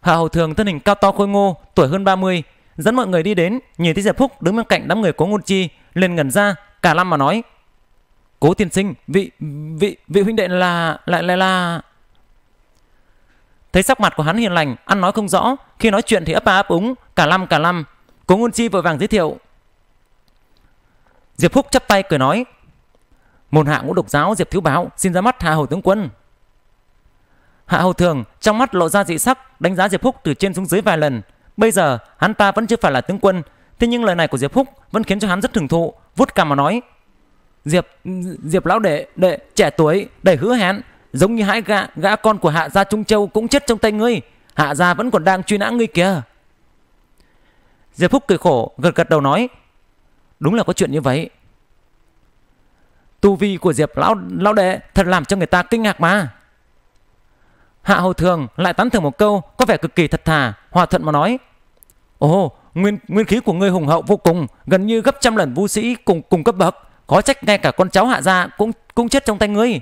Hạ hầu thường thân hình cao to khôi ngô, tuổi hơn 30, dẫn mọi người đi đến, nhìn thấy Diệp Phúc đứng bên cạnh đám người Cố Ngôn Chi, liền ngẩn ra, cả lâm mà nói: "Cố tiên sinh, vị vị vị huynh đệ là lại lại là Thấy sắc mặt của hắn hiền lành, ăn nói không rõ, khi nói chuyện thì ấp a ấp úng, cả lâm cả lâm. Cố Ngôn Chi vội vàng giới thiệu. Diệp Phúc chắp tay cười nói: "Môn hạ ngũ độc giáo Diệp thiếu báo, xin ra mắt Hạ Hầu tướng quân." Hạ Hầu Thường trong mắt lộ ra dị sắc, đánh giá Diệp Phúc từ trên xuống dưới vài lần, Bây giờ hắn ta vẫn chưa phải là tướng quân Thế nhưng lời này của Diệp Phúc vẫn khiến cho hắn rất thưởng thụ Vút cằm mà nói Diệp Diệp lão đệ đệ trẻ tuổi đầy hứa hẹn Giống như hai gã gã con của hạ gia Trung Châu cũng chết trong tay ngươi Hạ gia vẫn còn đang truy nã ngươi kìa Diệp Phúc cười khổ gật gật đầu nói Đúng là có chuyện như vậy Tu vi của Diệp lão lão đệ thật làm cho người ta kinh ngạc mà Hạ hầu thường lại tán thưởng một câu có vẻ cực kỳ thật thà, hòa thuận mà nói. Ồ, nguyên nguyên khí của ngươi hùng hậu vô cùng, gần như gấp trăm lần vũ sĩ cùng cùng cấp bậc, có trách ngay cả con cháu hạ gia cũng cũng chết trong tay ngươi.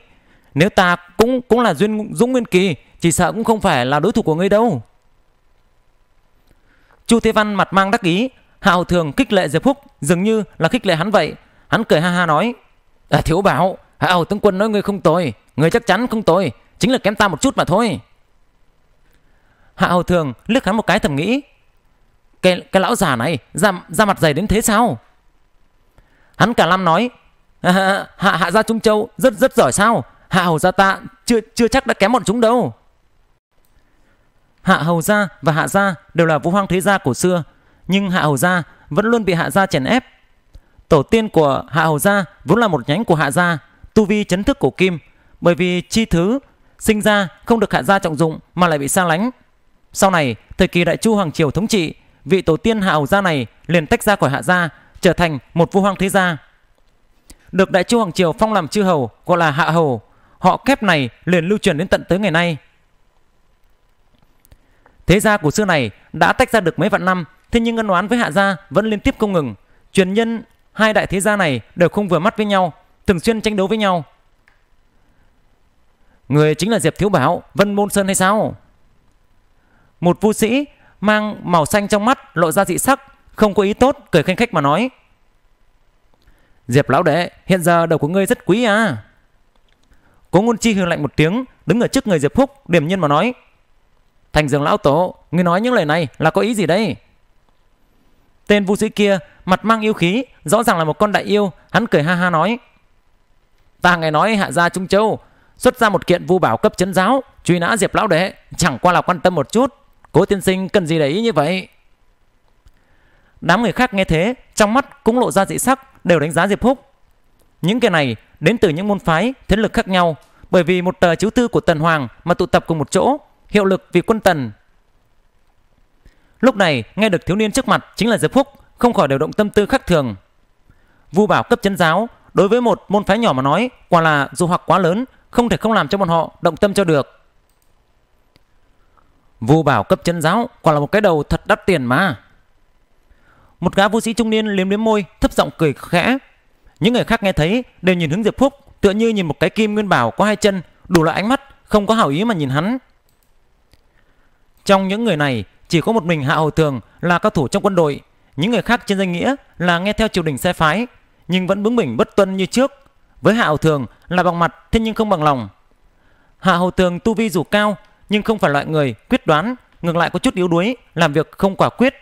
Nếu ta cũng cũng là duyên dũng nguyên kỳ, chỉ sợ cũng không phải là đối thủ của ngươi đâu. Chu Thế Văn mặt mang đắc ý, Hạ Hầu Thường kích lệ Diệp Phúc dường như là khích lệ hắn vậy. Hắn cười ha ha nói, à, Thiếu Bảo, Hạ Hầu Tướng Quân nói ngươi không tồi, ngươi chắc chắn không tồi, chính là kém ta một chút mà thôi. Hạ hầu thường lướt hắn một cái thầm nghĩ. Cái, cái lão già này ra, ra mặt dày đến thế sao? Hắn cả năm nói. Hạ, hạ, hạ gia Trung Châu rất rất giỏi sao? Hạ hầu gia ta chưa, chưa chắc đã kém bọn chúng đâu. Hạ hầu gia và hạ gia đều là vũ hoang thế gia cổ xưa. Nhưng hạ hầu gia vẫn luôn bị hạ gia chèn ép. Tổ tiên của hạ hầu gia vốn là một nhánh của hạ gia. Tu vi chấn thức cổ kim. Bởi vì chi thứ sinh ra không được hạ gia trọng dụng mà lại bị xa lánh. Sau này, thời kỳ Đại Chu Hoàng Triều thống trị, vị tổ tiên Hạ Hầu gia này liền tách ra khỏi Hạ gia, trở thành một vua hoàng thế gia. Được Đại Chu Hoàng Triều phong làm chư hầu gọi là Hạ Hầu, họ kép này liền lưu truyền đến tận tới ngày nay. Thế gia của xưa này đã tách ra được mấy vạn năm, thế nhưng ân oán với Hạ gia vẫn liên tiếp không ngừng. Truyền nhân hai đại thế gia này đều không vừa mắt với nhau, thường xuyên tranh đấu với nhau. Người chính là Diệp Thiếu Bảo Vân Môn Sơn hay sao Một vu sĩ mang màu xanh trong mắt Lộ ra dị sắc Không có ý tốt cười khanh khách mà nói Diệp lão đệ Hiện giờ đầu của ngươi rất quý à Cố ngôn chi hừ lạnh một tiếng Đứng ở trước người Diệp Phúc điểm nhiên mà nói Thành dương lão tổ Ngươi nói những lời này là có ý gì đây Tên vu sĩ kia mặt mang yêu khí Rõ ràng là một con đại yêu Hắn cười ha ha nói Ta nghe nói hạ gia Trung Châu xuất ra một kiện vu bảo cấp chấn giáo truy nã diệp lão đệ chẳng qua là quan tâm một chút cố tiên sinh cần gì để ý như vậy đám người khác nghe thế trong mắt cũng lộ ra dị sắc đều đánh giá diệp húc những cái này đến từ những môn phái thế lực khác nhau bởi vì một tờ chiếu thư của tần hoàng mà tụ tập cùng một chỗ hiệu lực vì quân tần lúc này nghe được thiếu niên trước mặt chính là diệp húc không khỏi đều động tâm tư khác thường vu bảo cấp chấn giáo đối với một môn phái nhỏ mà nói quả là dù hoặc quá lớn không thể không làm cho bọn họ động tâm cho được. Vô bảo cấp chân giáo quả là một cái đầu thật đắt tiền mà. Một gã vũ sĩ trung niên liếm liếm môi, thấp giọng cười khẽ. Những người khác nghe thấy đều nhìn hướng Diệp Phúc, tựa như nhìn một cái kim nguyên bảo có hai chân, đủ loại ánh mắt, không có hảo ý mà nhìn hắn. Trong những người này, chỉ có một mình Hạ Hầu Thường là cao thủ trong quân đội, những người khác trên danh nghĩa là nghe theo triều đình sai phái, nhưng vẫn bướng bỉnh bất tuân như trước, với Hạ Hầu Thường là bằng mặt thế nhưng không bằng lòng. Hạ Hầu Thường tu vi dù cao nhưng không phải loại người quyết đoán, ngược lại có chút yếu đuối, làm việc không quả quyết.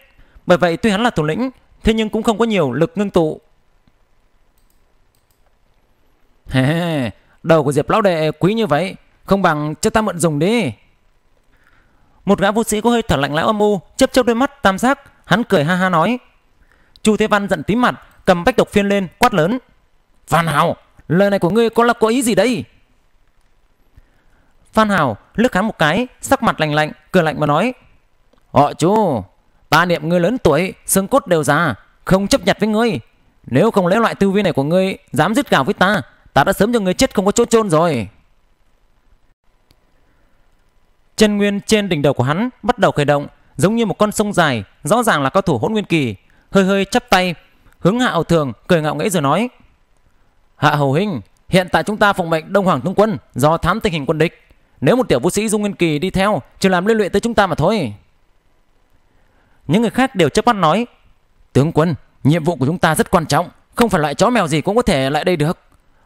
Bởi vậy tuy hắn là thủ lĩnh, thế nhưng cũng không có nhiều lực ngưng tụ. Hè, đầu của Diệp lão đệ quý như vậy, không bằng cho ta mượn dùng đi. Một gã vũ sĩ có hơi thở lạnh lẽo âm u, chớp chớp đôi mắt tam giác, hắn cười ha ha nói. Chu Thế Văn giận tím mặt, cầm bách độc phiên lên, quát lớn: "Phan Hào, Lời này của ngươi có là có ý gì đây? Phan Hào lướt hắn một cái, sắc mặt lạnh lạnh, cười lạnh mà nói. Họ chú, ta niệm ngươi lớn tuổi, xương cốt đều già, không chấp nhặt với ngươi. Nếu không lấy loại tư vi này của ngươi, dám dứt gào với ta, ta đã sớm cho ngươi chết không có chỗ chôn rồi. Chân nguyên trên đỉnh đầu của hắn bắt đầu khởi động, giống như một con sông dài, rõ ràng là cao thủ hỗn nguyên kỳ, hơi hơi chắp tay, hướng hạ hậu thường cười ngạo nghễ rồi nói: Hạ Hầu Hinh, hiện tại chúng ta phòng mệnh Đông Hoàng tướng quân do thám tình hình quân địch. Nếu một tiểu vũ sĩ Dung Nguyên Kỳ đi theo, chỉ làm liên lụy tới chúng ta mà thôi. Những người khác đều chấp mắt nói, tướng quân, nhiệm vụ của chúng ta rất quan trọng, không phải loại chó mèo gì cũng có thể lại đây được.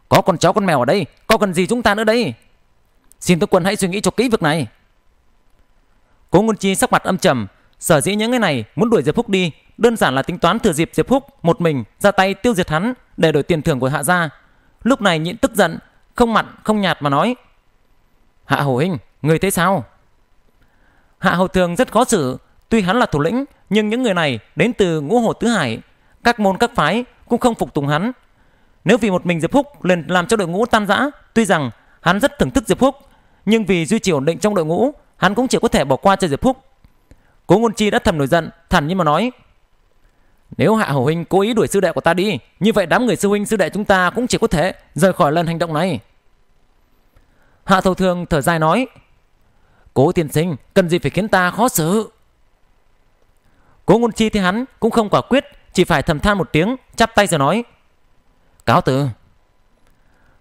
Có con chó con mèo ở đây, có cần gì chúng ta nữa đây? Xin tướng quân hãy suy nghĩ cho kỹ việc này. Cố Ngôn Chi sắc mặt âm trầm, sở dĩ những người này muốn đuổi Diệp Phúc đi đơn giản là tính toán thừa dịp Diệp Húc một mình ra tay tiêu diệt hắn để đổi tiền thưởng của Hạ gia. Lúc này nhịn tức giận, không mặn không nhạt mà nói: "Hạ Hổ huynh, người thế sao?" Hạ Hầu Thường rất khó xử, tuy hắn là thủ lĩnh, nhưng những người này đến từ ngũ hồ tứ hải, các môn các phái cũng không phục tùng hắn. Nếu vì một mình Diệp Húc lên làm cho đội ngũ tan rã, tuy rằng hắn rất thưởng thức Diệp Húc, nhưng vì duy trì ổn định trong đội ngũ, hắn cũng chỉ có thể bỏ qua cho Diệp Húc. Cố Ngôn Chi đã thầm nổi giận, thản nhiên mà nói: nếu Hạ Hầu Huynh cố ý đuổi sư đệ của ta đi, như vậy đám người sư huynh sư đệ chúng ta cũng chỉ có thể rời khỏi lần hành động này. Hạ Thầu Thường thở dài nói, Cố tiên sinh, cần gì phải khiến ta khó xử. Cố ngôn chi thì hắn cũng không quả quyết, chỉ phải thầm than một tiếng, chắp tay rồi nói, Cáo tử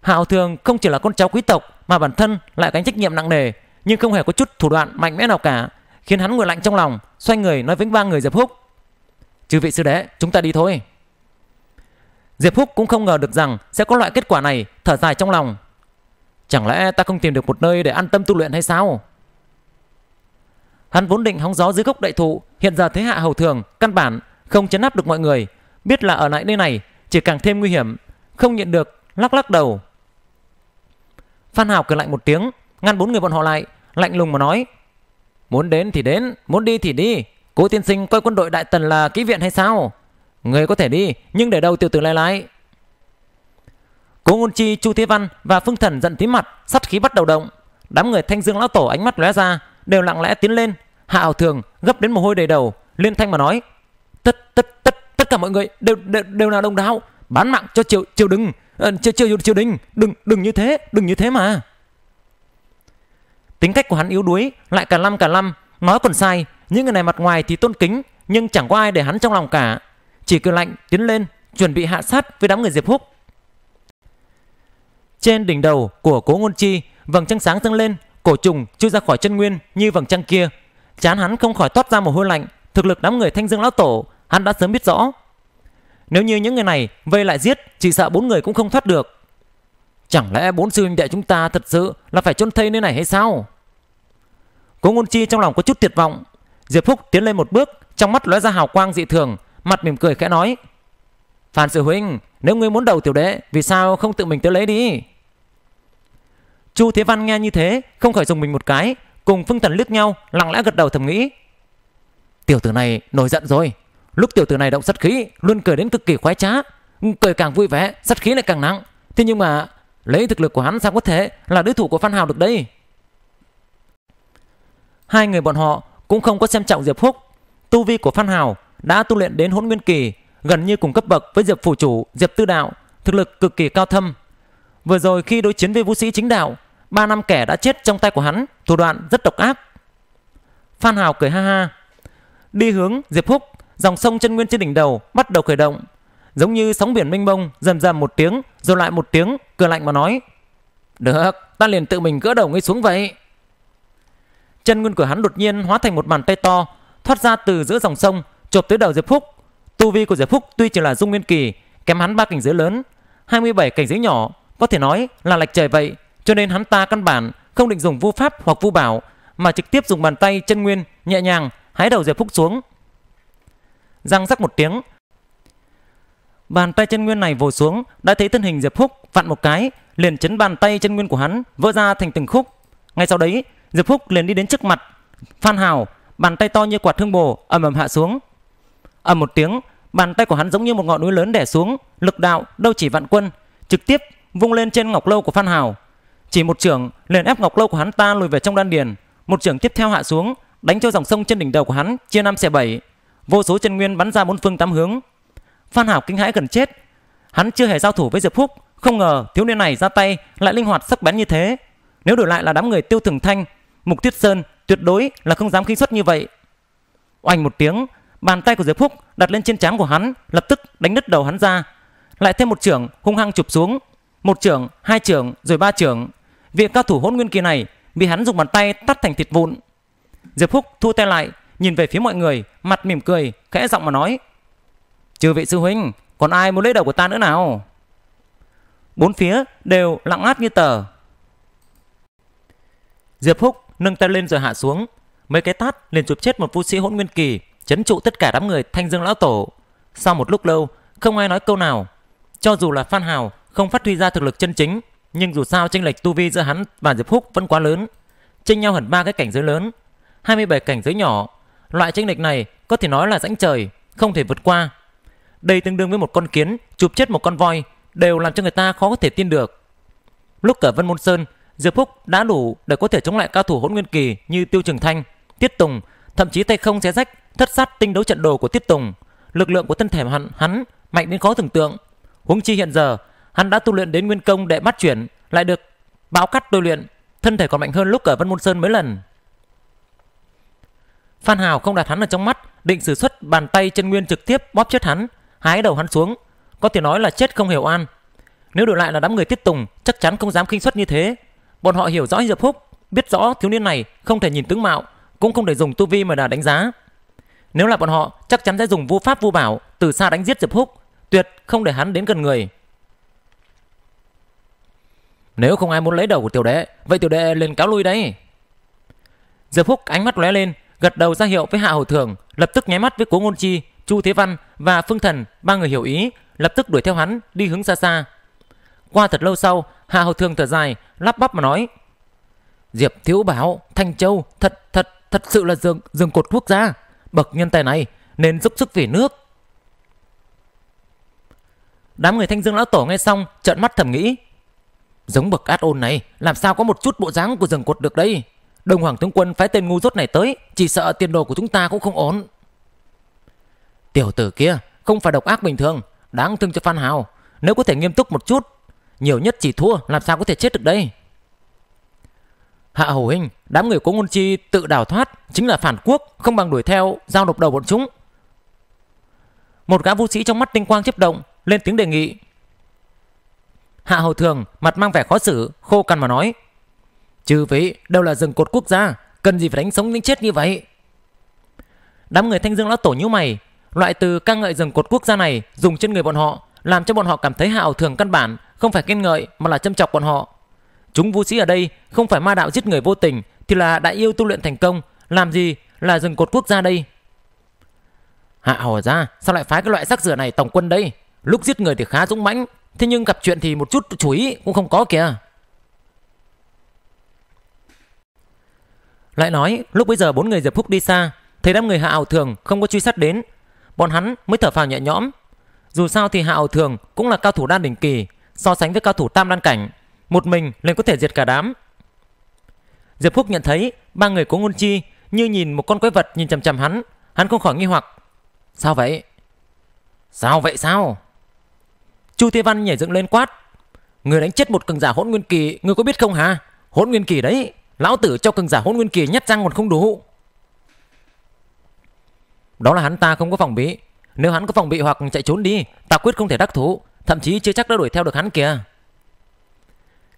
Hạ Hầu Thường không chỉ là con cháu quý tộc mà bản thân lại gánh trách nhiệm nặng nề, nhưng không hề có chút thủ đoạn mạnh mẽ nào cả, khiến hắn ngồi lạnh trong lòng, xoay người nói vĩnh vang người dập Húc. Chư vị sư đệ, chúng ta đi thôi. Diệp húc cũng không ngờ được rằng sẽ có loại kết quả này, thở dài trong lòng. Chẳng lẽ ta không tìm được một nơi để an tâm tu luyện hay sao? Hắn vốn định hóng gió dưới gốc đại thụ, hiện giờ thế hạ hầu thường, căn bản không chấn áp được mọi người, biết là ở lại nơi này chỉ càng thêm nguy hiểm, không nhận được, lắc lắc đầu. Phan Hào cười lạnh một tiếng, ngăn bốn người bọn họ lại, lạnh lùng mà nói: "Muốn đến thì đến, muốn đi thì đi, Cố tiên sinh coi quân đội đại tần là kỹ viện hay sao? Người có thể đi, nhưng để đâu tiểu tử lai lái. Cố Ngôn Chi, Chu Thế Văn và Phương Thần giận tím mặt, sắt khí bắt đầu động. Đám người Thanh Dương lão tổ ánh mắt lóe ra, đều lặng lẽ tiến lên. Hạ ảo Thường gấp đến mồ hôi đầy đầu, liên thanh mà nói: "Tất tất tất tất cả mọi người đều đều, đều là đồng đạo, bán mạng cho Triều Triều Đình, ờ, Triều Triều Triều Đình, đừng đừng như thế, đừng như thế mà." Tính cách của hắn yếu đuối, lại cả năm cả năm, nói còn sai, những người này mặt ngoài thì tôn kính nhưng chẳng có ai để hắn trong lòng cả. Chỉ cười lạnh tiến lên chuẩn bị hạ sát với đám người Diệp Húc. Trên đỉnh đầu của Cố Ngôn Chi, vầng trăng sáng dâng lên, cổ trùng chui ra khỏi chân nguyên như vầng trăng kia. Chán hắn không khỏi toát ra mồ hôi lạnh, thực lực đám người Thanh Dương lão tổ, hắn đã sớm biết rõ. Nếu như những người này vây lại giết, chỉ sợ bốn người cũng không thoát được. Chẳng lẽ bốn sư huynh đệ chúng ta thật sự là phải chôn thây nơi này hay sao? Cố Ngôn Chi trong lòng có chút tuyệt vọng, Diệp Phúc tiến lên một bước, trong mắt lóe ra hào quang dị thường, mặt mỉm cười khẽ nói: "Phan Sư huynh, nếu ngươi muốn đầu tiểu đệ, vì sao không tự mình tới lấy đi?" Chu Thế Văn nghe như thế, không khỏi dùng mình một cái, cùng Phương Thần liếc nhau, lặng lẽ gật đầu thầm nghĩ: "Tiểu tử này nổi giận rồi, lúc tiểu tử này động sát khí, luôn cười đến cực kỳ khoái trá, cười càng vui vẻ, sát khí lại càng nặng. Thế nhưng mà lấy thực lực của hắn sao có thể là đối thủ của Phan Hào được đây?" Hai người bọn họ cũng không có xem trọng Diệp Phúc. Tu vi của Phan Hào đã tu luyện đến hỗn nguyên kỳ, gần như cùng cấp bậc với Diệp phủ chủ, Diệp tư đạo, thực lực cực kỳ cao thâm. Vừa rồi khi đối chiến với vũ sĩ chính đạo, ba năm kẻ đã chết trong tay của hắn, thủ đoạn rất độc ác. Phan Hào cười ha ha. Đi hướng Diệp Phúc, dòng sông chân nguyên trên đỉnh đầu bắt đầu khởi động, giống như sóng biển mênh mông, dần dần một tiếng, rồi lại một tiếng, cười lạnh mà nói: "Được, ta liền tự mình gỡ đầu ngươi xuống vậy." Chân nguyên của hắn đột nhiên hóa thành một bàn tay to, thoát ra từ giữa dòng sông, chộp tới đầu Diệp Phúc. Tu vi của Diệp Phúc tuy chỉ là dung nguyên kỳ, kém hắn ba cảnh giới lớn, 27 cảnh giới nhỏ, có thể nói là lệch trời vậy, cho nên hắn ta căn bản không định dùng vu pháp hoặc vu bảo, mà trực tiếp dùng bàn tay chân nguyên nhẹ nhàng hái đầu Diệp Phúc xuống. Răng rắc một tiếng, bàn tay chân nguyên này vồ xuống đã thấy thân hình Diệp Phúc vặn một cái, liền chấn bàn tay chân nguyên của hắn vỡ ra thành từng khúc. Ngay sau đấy, Diệp Phúc liền đi đến trước mặt Phan Hào, bàn tay to như quạt thương bồ ầm ầm hạ xuống. Ầm một tiếng, bàn tay của hắn giống như một ngọn núi lớn đè xuống, lực đạo đâu chỉ vạn quân, trực tiếp vung lên trên ngọc lâu của Phan Hào. Chỉ một trưởng liền ép ngọc lâu của hắn ta lùi về trong đan điền, một trưởng tiếp theo hạ xuống, đánh cho dòng sông trên đỉnh đầu của hắn chia năm xẻ bảy, vô số chân nguyên bắn ra bốn phương tám hướng. Phan Hào kinh hãi gần chết, hắn chưa hề giao thủ với Diệp Phúc, không ngờ thiếu niên này ra tay lại linh hoạt sắc bén như thế. Nếu đổi lại là đám người Tiêu Thường Thanh Mục Tuyết Sơn tuyệt đối là không dám khinh suất như vậy. Oanh một tiếng, bàn tay của Diệp Phúc đặt lên trên trán của hắn, lập tức đánh đứt đầu hắn ra. Lại thêm một trưởng hung hăng chụp xuống, một trưởng, hai trưởng rồi ba trưởng. Vị cao thủ hỗn nguyên kỳ này bị hắn dùng bàn tay tắt thành thịt vụn. Diệp Phúc thu tay lại, nhìn về phía mọi người, mặt mỉm cười, khẽ giọng mà nói: "Trừ vị sư huynh, còn ai muốn lấy đầu của ta nữa nào?" Bốn phía đều lặng ngắt như tờ. Diệp Phúc nâng tay lên rồi hạ xuống. Mấy cái tát liền chụp chết một vũ sĩ hỗn nguyên kỳ, chấn trụ tất cả đám người thanh dương lão tổ. Sau một lúc lâu, không ai nói câu nào. Cho dù là Phan Hào không phát huy ra thực lực chân chính, nhưng dù sao chênh lệch tu vi giữa hắn và Diệp Húc vẫn quá lớn. Chênh nhau hẳn ba cái cảnh giới lớn, 27 cảnh giới nhỏ. Loại chênh lệch này có thể nói là rãnh trời, không thể vượt qua. Đây tương đương với một con kiến chụp chết một con voi, đều làm cho người ta khó có thể tin được. Lúc ở Vân Môn Sơn, Diệp Phúc đã đủ để có thể chống lại cao thủ hỗn nguyên kỳ như Tiêu Trường Thanh, Tiết Tùng, thậm chí tay không xé rách, thất sát tinh đấu trận đồ của Tiết Tùng. Lực lượng của thân thể hắn, hắn mạnh đến khó tưởng tượng. Huống chi hiện giờ, hắn đã tu luyện đến nguyên công đệ bắt chuyển, lại được báo cắt tôi luyện, thân thể còn mạnh hơn lúc ở Vân Môn Sơn mấy lần. Phan Hào không đặt hắn ở trong mắt, định sử xuất bàn tay chân nguyên trực tiếp bóp chết hắn, hái đầu hắn xuống, có thể nói là chết không hiểu an. Nếu đổi lại là đám người tiết tùng, chắc chắn không dám khinh suất như thế, Bọn họ hiểu rõ Diệp Húc, biết rõ thiếu niên này không thể nhìn tướng mạo, cũng không thể dùng tu vi mà là đánh giá. Nếu là bọn họ, chắc chắn sẽ dùng vô pháp vô bảo từ xa đánh giết Diệp Húc, tuyệt không để hắn đến gần người. Nếu không ai muốn lấy đầu của tiểu đệ, vậy tiểu đệ lên cáo lui đấy. Diệp Húc ánh mắt lóe lên, gật đầu ra hiệu với Hạ Hầu Thường, lập tức nháy mắt với Cố Ngôn Chi, Chu Thế Văn và Phương Thần, ba người hiểu ý, lập tức đuổi theo hắn đi hướng xa xa. Qua thật lâu sau, Hà Hầu Thương thở dài, lắp bắp mà nói. Diệp Thiếu Bảo, Thanh Châu, thật thật thật sự là dường dường cột quốc gia. Bậc nhân tài này nên giúp sức về nước. Đám người Thanh Dương lão tổ nghe xong, trợn mắt thầm nghĩ, giống bậc át ôn này, làm sao có một chút bộ dáng của dường cột được đây? Đông Hoàng tướng quân phái tên ngu dốt này tới, chỉ sợ tiền đồ của chúng ta cũng không ổn. Tiểu tử kia không phải độc ác bình thường, đáng thương cho Phan Hào. Nếu có thể nghiêm túc một chút, nhiều nhất chỉ thua làm sao có thể chết được đây Hạ hầu hình Đám người cố ngôn chi tự đào thoát Chính là phản quốc không bằng đuổi theo Giao nộp đầu bọn chúng Một gã vũ sĩ trong mắt tinh quang chấp động Lên tiếng đề nghị Hạ hầu thường mặt mang vẻ khó xử Khô cằn mà nói Chư vị đâu là rừng cột quốc gia Cần gì phải đánh sống đánh chết như vậy Đám người thanh dương lão tổ như mày Loại từ ca ngợi rừng cột quốc gia này Dùng trên người bọn họ Làm cho bọn họ cảm thấy hạ hầu thường căn bản không phải khen ngợi mà là châm chọc bọn họ. Chúng vũ sĩ ở đây không phải ma đạo giết người vô tình thì là đại yêu tu luyện thành công, làm gì là dừng cột quốc gia đây. Hạ hò ra, sao lại phái cái loại sắc rửa này tổng quân đây? Lúc giết người thì khá dũng mãnh, thế nhưng gặp chuyện thì một chút chú ý cũng không có kìa. Lại nói, lúc bây giờ bốn người Diệp Phúc đi xa, thấy đám người Hạ Ảo Thường không có truy sát đến, bọn hắn mới thở phào nhẹ nhõm. Dù sao thì Hạ Ảo Thường cũng là cao thủ đan đỉnh kỳ, so sánh với cao thủ tam đan cảnh, một mình liền có thể diệt cả đám. Diệp Phúc nhận thấy ba người của Ngôn Chi như nhìn một con quái vật nhìn chằm chằm hắn, hắn không khỏi nghi hoặc. Sao vậy? Sao vậy sao? Chu Thiên Văn nhảy dựng lên quát, người đánh chết một cường giả hỗn nguyên kỳ, người có biết không hả? Hỗn nguyên kỳ đấy, lão tử cho cường giả hỗn nguyên kỳ nhát răng còn không đủ. Đó là hắn ta không có phòng bị, nếu hắn có phòng bị hoặc chạy trốn đi, ta quyết không thể đắc thủ, Thậm chí chưa chắc đã đuổi theo được hắn kìa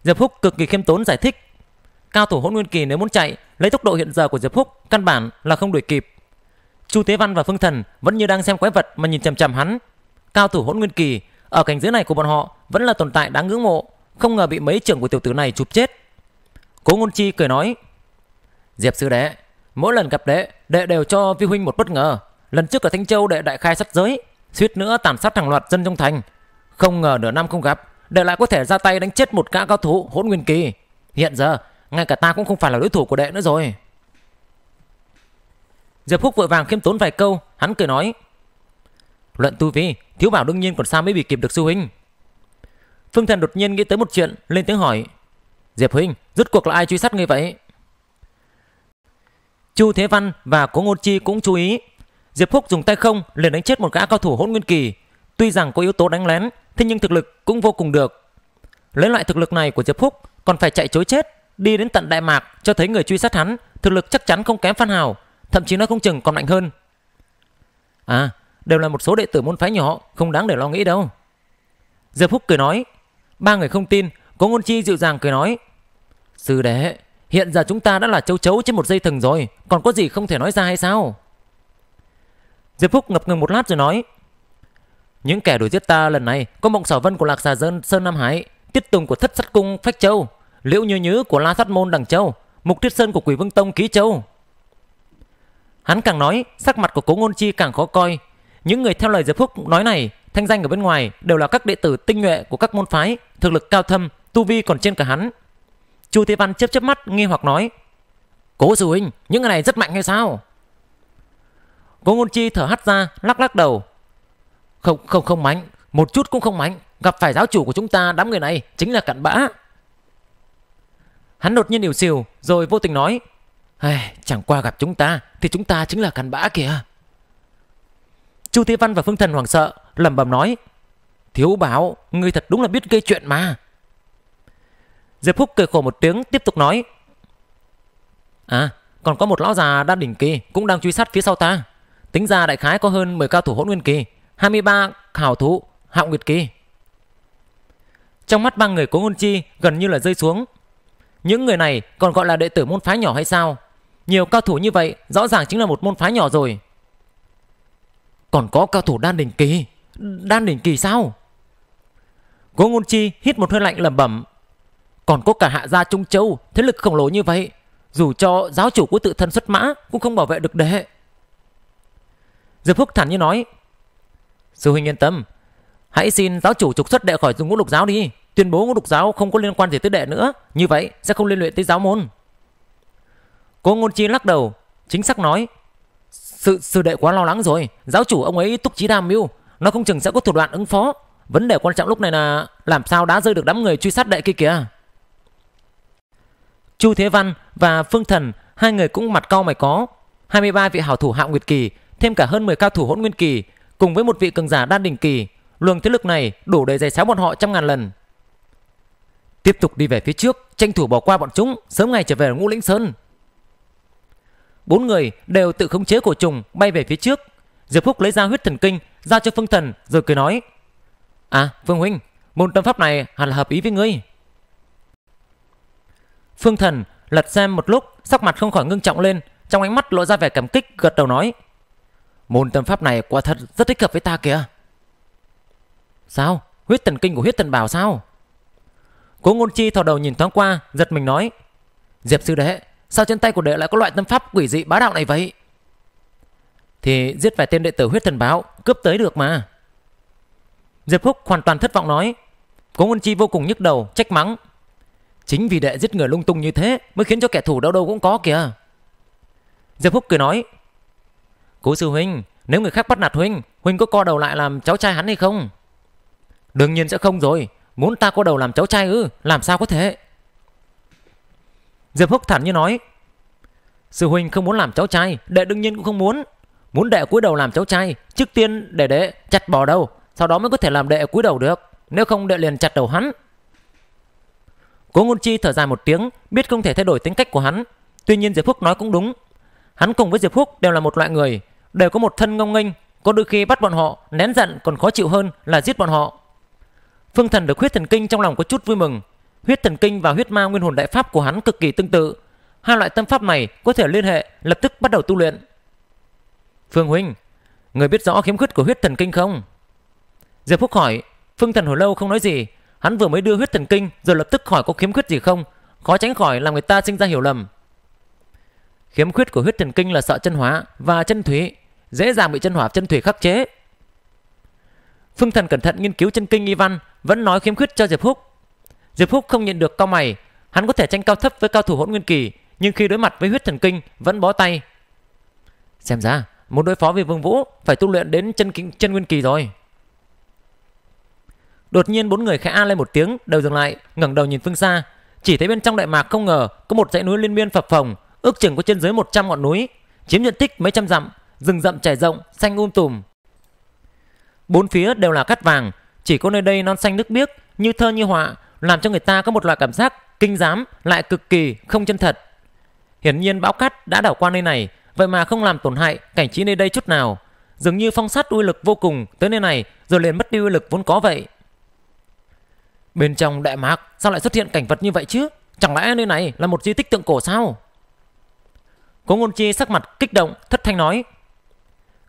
Diệp Húc cực kỳ khiêm tốn giải thích Cao thủ hỗn nguyên kỳ nếu muốn chạy Lấy tốc độ hiện giờ của Diệp Húc Căn bản là không đuổi kịp Chu Tế Văn và Phương Thần vẫn như đang xem quái vật Mà nhìn chằm chằm hắn Cao thủ hỗn nguyên kỳ ở cảnh giới này của bọn họ Vẫn là tồn tại đáng ngưỡng mộ Không ngờ bị mấy trưởng của tiểu tử này chụp chết Cố Ngôn Chi cười nói Diệp sư đệ Mỗi lần gặp đệ Đệ đều cho vi huynh một bất ngờ Lần trước ở Thanh Châu đệ đại khai sát giới suýt nữa tàn sát hàng loạt dân trong thành không ngờ nửa năm không gặp, đệ lại có thể ra tay đánh chết một gã cao thủ hỗn nguyên kỳ. Hiện giờ, ngay cả ta cũng không phải là đối thủ của đệ nữa rồi. Diệp Phúc vội vàng khiêm tốn vài câu, hắn cười nói. Luận tu vi, thiếu bảo đương nhiên còn sao mới bị kịp được sư huynh. Phương Thần đột nhiên nghĩ tới một chuyện, lên tiếng hỏi. Diệp huynh, rốt cuộc là ai truy sát ngươi vậy? Chu Thế Văn và Cố Ngôn Chi cũng chú ý. Diệp Phúc dùng tay không liền đánh chết một gã cao thủ hỗn nguyên kỳ. Tuy rằng có yếu tố đánh lén, thế nhưng thực lực cũng vô cùng được. Lấy lại thực lực này của Diệp Phúc còn phải chạy chối chết, đi đến tận Đại Mạc cho thấy người truy sát hắn, thực lực chắc chắn không kém Phan Hào, thậm chí nó không chừng còn mạnh hơn. À, đều là một số đệ tử môn phái nhỏ, không đáng để lo nghĩ đâu. Diệp Phúc cười nói, ba người không tin, có Ngôn Chi dịu dàng cười nói, sư đệ, hiện giờ chúng ta đã là châu chấu trên một dây thừng rồi, còn có gì không thể nói ra hay sao? Diệp Phúc ngập ngừng một lát rồi nói, những kẻ đuổi giết ta lần này có Mộng Sở Vân của Lạc Xà Sơn, Sơn Nam Hải, Tiết Tùng của Thất Sắt Cung Phách Châu, Liễu Như Nhứ của La Sắt Môn Đằng Châu, Mục tiết Sơn của Quỷ Vương Tông Ký Châu. Hắn càng nói, sắc mặt của Cố Ngôn Chi càng khó coi. Những người theo lời Diệp Phúc nói này, thanh danh ở bên ngoài đều là các đệ tử tinh nhuệ của các môn phái, thực lực cao thâm, tu vi còn trên cả hắn. Chu Thế Văn chớp chớp mắt nghi hoặc nói: "Cố sư huynh, những người này rất mạnh hay sao?" Cố Ngôn Chi thở hắt ra, lắc lắc đầu, không, không, không mánh. Một chút cũng không mánh. Gặp phải giáo chủ của chúng ta, đám người này chính là cặn bã. Hắn đột nhiên điều xìu, rồi vô tình nói. chẳng qua gặp chúng ta, thì chúng ta chính là cặn bã kìa. Chu Thế Văn và Phương Thần hoảng sợ, lẩm bẩm nói. Thiếu bảo, ngươi thật đúng là biết gây chuyện mà. Diệp Phúc cười khổ một tiếng, tiếp tục nói. À, còn có một lão già đa đỉnh kỳ cũng đang truy sát phía sau ta. Tính ra đại khái có hơn 10 cao thủ hỗn nguyên kỳ 23 khảo thú hạo nguyệt kỳ. Trong mắt ba người cố ngôn chi gần như là rơi xuống. Những người này còn gọi là đệ tử môn phái nhỏ hay sao? Nhiều cao thủ như vậy rõ ràng chính là một môn phái nhỏ rồi. Còn có cao thủ đan đỉnh kỳ. Đan đỉnh kỳ sao? Cố ngôn chi hít một hơi lạnh lẩm bẩm. Còn có cả hạ gia Trung Châu, thế lực khổng lồ như vậy. Dù cho giáo chủ của tự thân xuất mã cũng không bảo vệ được đệ. Diệp Phúc thản như nói Sư huynh yên tâm, hãy xin giáo chủ trục xuất đệ khỏi ngũ lục giáo đi, tuyên bố ngũ lục giáo không có liên quan gì tới đệ nữa, như vậy sẽ không liên luyện tới giáo môn. Cố Ngôn Chi lắc đầu, chính xác nói, sự sự đệ quá lo lắng rồi, giáo chủ ông ấy túc trí đam mưu, nó không chừng sẽ có thủ đoạn ứng phó. Vấn đề quan trọng lúc này là làm sao đã rơi được đám người truy sát đệ kia kìa. Chu Thế Văn và Phương Thần, hai người cũng mặt cau mày có. 23 vị hảo thủ hạng Nguyệt Kỳ, thêm cả hơn 10 cao thủ hỗn nguyên kỳ, cùng với một vị cường giả đan đỉnh kỳ, luồng thế lực này đủ để dày xéo bọn họ trăm ngàn lần. Tiếp tục đi về phía trước, tranh thủ bỏ qua bọn chúng, sớm ngày trở về Ngũ Lĩnh Sơn. Bốn người đều tự khống chế cổ trùng bay về phía trước. Diệp Phúc lấy ra huyết thần kinh, giao cho Phương Thần rồi cười nói: "À, Phương huynh, môn tâm pháp này hẳn là hợp ý với ngươi." Phương Thần lật xem một lúc, sắc mặt không khỏi ngưng trọng lên, trong ánh mắt lộ ra vẻ cảm kích gật đầu nói: Môn tâm pháp này quả thật rất thích hợp với ta kìa. Sao? Huyết thần kinh của huyết thần bảo sao? Cố ngôn chi thò đầu nhìn thoáng qua, giật mình nói. Diệp sư đệ, sao trên tay của đệ lại có loại tâm pháp quỷ dị bá đạo này vậy? Thì giết vài tên đệ tử huyết thần báo, cướp tới được mà. Diệp Húc hoàn toàn thất vọng nói. Cố ngôn chi vô cùng nhức đầu, trách mắng. Chính vì đệ giết người lung tung như thế mới khiến cho kẻ thù đâu đâu cũng có kìa. Diệp Húc cười nói. Cố sư huynh, nếu người khác bắt nạt huynh, huynh có co đầu lại làm cháu trai hắn hay không? Đương nhiên sẽ không rồi, muốn ta co đầu làm cháu trai ư, làm sao có thể? Diệp Húc thản như nói, sư huynh không muốn làm cháu trai, đệ đương nhiên cũng không muốn. Muốn đệ cúi đầu làm cháu trai, trước tiên để đệ chặt bỏ đầu, sau đó mới có thể làm đệ cúi đầu được, nếu không đệ liền chặt đầu hắn. Cố Ngôn Chi thở dài một tiếng, biết không thể thay đổi tính cách của hắn. Tuy nhiên Diệp Phúc nói cũng đúng. Hắn cùng với Diệp Phúc đều là một loại người, đều có một thân ngông nghênh, có đôi khi bắt bọn họ nén giận còn khó chịu hơn là giết bọn họ. Phương Thần được huyết thần kinh trong lòng có chút vui mừng, huyết thần kinh và huyết ma nguyên hồn đại pháp của hắn cực kỳ tương tự, hai loại tâm pháp này có thể liên hệ, lập tức bắt đầu tu luyện. Phương huynh, người biết rõ khiếm khuyết của huyết thần kinh không? Diệp Phúc hỏi, Phương Thần hồi lâu không nói gì, hắn vừa mới đưa huyết thần kinh rồi lập tức hỏi có khiếm khuyết gì không, khó tránh khỏi làm người ta sinh ra hiểu lầm. Khiếm khuyết của huyết thần kinh là sợ chân hóa và chân thúy, dễ dàng bị chân hỏa chân thủy khắc chế. Phương Thần cẩn thận nghiên cứu chân kinh y văn, vẫn nói khiếm khuyết cho Diệp Húc. Diệp Húc không nhận được cao mày, hắn có thể tranh cao thấp với cao thủ hỗn nguyên kỳ, nhưng khi đối mặt với huyết thần kinh vẫn bó tay. Xem ra, một đối phó với Vương Vũ phải tu luyện đến chân kinh, chân nguyên kỳ rồi. Đột nhiên bốn người khẽ a lên một tiếng, đều dừng lại, ngẩng đầu nhìn phương xa, chỉ thấy bên trong đại mạc không ngờ có một dãy núi liên miên phập phồng, ước chừng có trên dưới 100 ngọn núi, chiếm diện tích mấy trăm dặm, rừng rậm trải rộng, xanh um tùm. Bốn phía đều là cát vàng, chỉ có nơi đây non xanh nước biếc, như thơ như họa, làm cho người ta có một loại cảm giác kinh giám lại cực kỳ không chân thật. Hiển nhiên bão cát đã đảo qua nơi này, vậy mà không làm tổn hại cảnh trí nơi đây chút nào. Dường như phong sát uy lực vô cùng tới nơi này rồi liền mất đi uy lực vốn có vậy. Bên trong đại mạc sao lại xuất hiện cảnh vật như vậy chứ? Chẳng lẽ nơi này là một di tích tượng cổ sao? Cố Ngôn Chi sắc mặt kích động, thất thanh nói.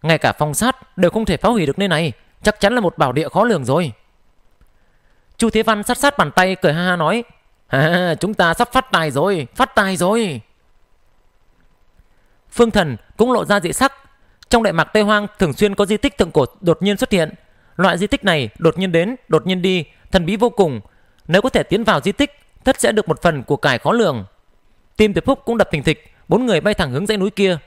Ngay cả phong sát đều không thể phá hủy được nơi này Chắc chắn là một bảo địa khó lường rồi Chu Thế Văn sát sát bàn tay cười ha ha nói à, Chúng ta sắp phát tài rồi Phát tài rồi Phương thần cũng lộ ra dị sắc Trong đại mạc Tây Hoang thường xuyên có di tích thượng cổ đột nhiên xuất hiện Loại di tích này đột nhiên đến Đột nhiên đi Thần bí vô cùng Nếu có thể tiến vào di tích Thất sẽ được một phần của cải khó lường Tim Tiệp Phúc cũng đập thình thịch Bốn người bay thẳng hướng dãy núi kia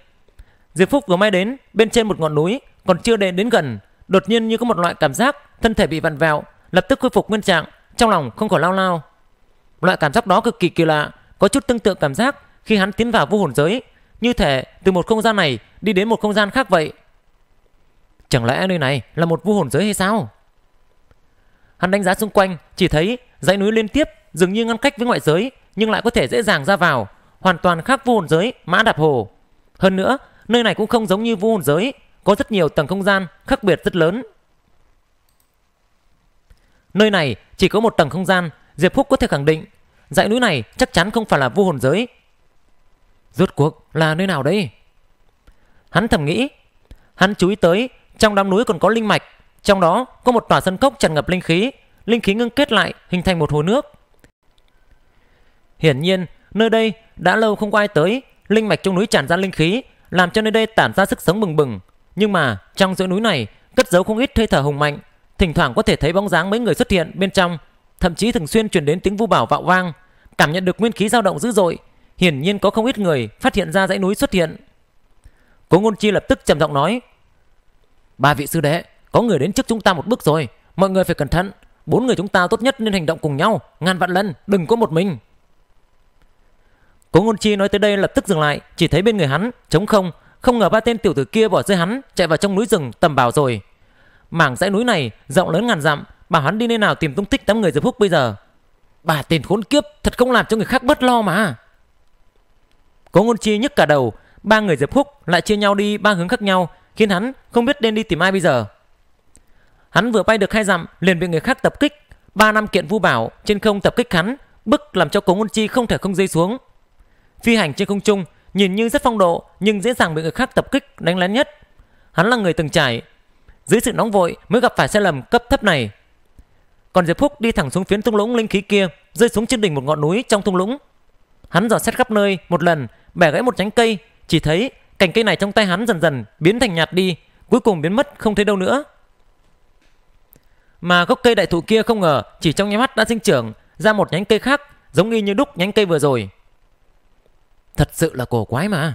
Diệp Phúc vừa mới đến bên trên một ngọn núi còn chưa đến đến gần, đột nhiên như có một loại cảm giác thân thể bị vặn vẹo, lập tức khôi phục nguyên trạng, trong lòng không khỏi lao lao. Loại cảm giác đó cực kỳ kỳ lạ, có chút tương tự cảm giác khi hắn tiến vào vô hồn giới, như thể từ một không gian này đi đến một không gian khác vậy. Chẳng lẽ nơi này là một vô hồn giới hay sao? Hắn đánh giá xung quanh, chỉ thấy dãy núi liên tiếp dường như ngăn cách với ngoại giới nhưng lại có thể dễ dàng ra vào, hoàn toàn khác vô hồn giới Mã Đạp Hồ. Hơn nữa, Nơi này cũng không giống như vu hồn giới, có rất nhiều tầng không gian khác biệt rất lớn. Nơi này chỉ có một tầng không gian, Diệp Phúc có thể khẳng định, dãy núi này chắc chắn không phải là vu hồn giới. Rốt cuộc là nơi nào đây? Hắn thầm nghĩ, hắn chú ý tới trong đám núi còn có linh mạch, trong đó có một tòa sân cốc tràn ngập linh khí, linh khí ngưng kết lại hình thành một hồ nước. Hiển nhiên, nơi đây đã lâu không có ai tới, linh mạch trong núi tràn ra linh khí, làm cho nơi đây tản ra sức sống bừng bừng. Nhưng mà trong giữa núi này cất giấu không ít hơi thở hùng mạnh, thỉnh thoảng có thể thấy bóng dáng mấy người xuất hiện bên trong, thậm chí thường xuyên truyền đến tiếng vu bảo vạo vang, cảm nhận được nguyên khí dao động dữ dội, hiển nhiên có không ít người phát hiện ra dãy núi xuất hiện. Cố Ngôn Chi lập tức trầm giọng nói: "Ba vị sư đệ, có người đến trước chúng ta một bước rồi, mọi người phải cẩn thận, bốn người chúng ta tốt nhất nên hành động cùng nhau, ngàn vạn lần, đừng có một mình." Cố Ngôn Chi nói tới đây lập tức dừng lại, chỉ thấy bên người hắn trống không, không ngờ ba tên tiểu tử kia bỏ rơi hắn, chạy vào trong núi rừng tầm bảo rồi. Mảng dãy núi này rộng lớn ngàn dặm, bảo hắn đi nơi nào tìm tung tích đám người Diệp phúc bây giờ. Bà tên khốn kiếp, thật không làm cho người khác bất lo mà. Cố Ngôn Chi nhức cả đầu, ba người Diệp phúc lại chia nhau đi ba hướng khác nhau, khiến hắn không biết nên đi tìm ai bây giờ. Hắn vừa bay được hai dặm liền bị người khác tập kích, ba năm kiện vu bảo trên không tập kích hắn, bức làm cho Cố Ngôn Chi không thể không rơi xuống, phi hành trên không trung, nhìn như rất phong độ nhưng dễ dàng bị người khác tập kích đánh lén nhất. Hắn là người từng trải, dưới sự nóng vội mới gặp phải sai lầm cấp thấp này. Còn Diệp Phúc đi thẳng xuống phiến thung lũng linh khí kia, rơi xuống trên đỉnh một ngọn núi trong thung lũng. Hắn dò xét khắp nơi một lần, bẻ gãy một nhánh cây, chỉ thấy cành cây này trong tay hắn dần dần biến thành nhạt đi, cuối cùng biến mất không thấy đâu nữa. Mà gốc cây đại thụ kia không ngờ chỉ trong nháy mắt đã sinh trưởng ra một nhánh cây khác giống y như đúc nhánh cây vừa rồi. Thật sự là cổ quái mà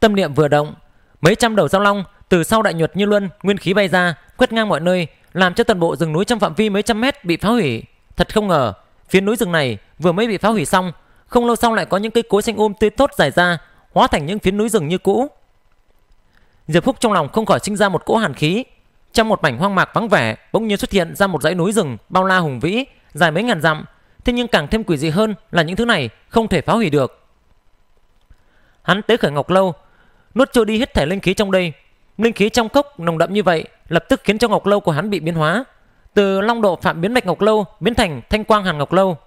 Tâm niệm vừa động Mấy trăm đầu giao long từ sau đại nhuật như luân Nguyên khí bay ra quét ngang mọi nơi Làm cho toàn bộ rừng núi trong phạm vi mấy trăm mét bị phá hủy Thật không ngờ Phía núi rừng này vừa mới bị phá hủy xong Không lâu sau lại có những cây cối xanh um tươi tốt dài ra Hóa thành những phiến núi rừng như cũ Diệp Phúc trong lòng không khỏi sinh ra một cỗ hàn khí Trong một mảnh hoang mạc vắng vẻ Bỗng nhiên xuất hiện ra một dãy núi rừng Bao la hùng vĩ Dài mấy ngàn dặm Thế nhưng càng thêm quỷ dị hơn là những thứ này không thể phá hủy được. Hắn tế khởi ngọc lâu, nuốt trôi đi hết thể linh khí trong đây. Linh khí trong cốc nồng đậm như vậy lập tức khiến cho ngọc lâu của hắn bị biến hóa. Từ long độ phạm biến mạch ngọc lâu biến thành thanh quang hàn ngọc lâu.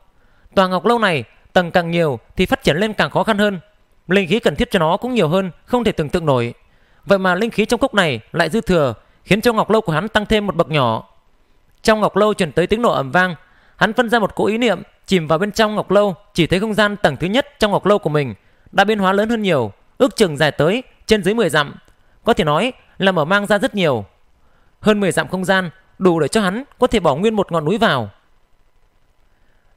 Tòa ngọc lâu này tầng càng nhiều thì phát triển lên càng khó khăn hơn. Linh khí cần thiết cho nó cũng nhiều hơn, không thể tưởng tượng nổi. Vậy mà linh khí trong cốc này lại dư thừa, khiến cho ngọc lâu của hắn tăng thêm một bậc nhỏ. Trong ngọc lâu chuyển tới tiếng nổ ẩm vang, hắn phân ra một cỗ ý niệm chìm vào bên trong ngọc lâu chỉ thấy không gian tầng thứ nhất trong ngọc lâu của mình đã biến hóa lớn hơn nhiều ước chừng dài tới trên dưới 10 dặm có thể nói là mở mang ra rất nhiều hơn 10 dặm không gian đủ để cho hắn có thể bỏ nguyên một ngọn núi vào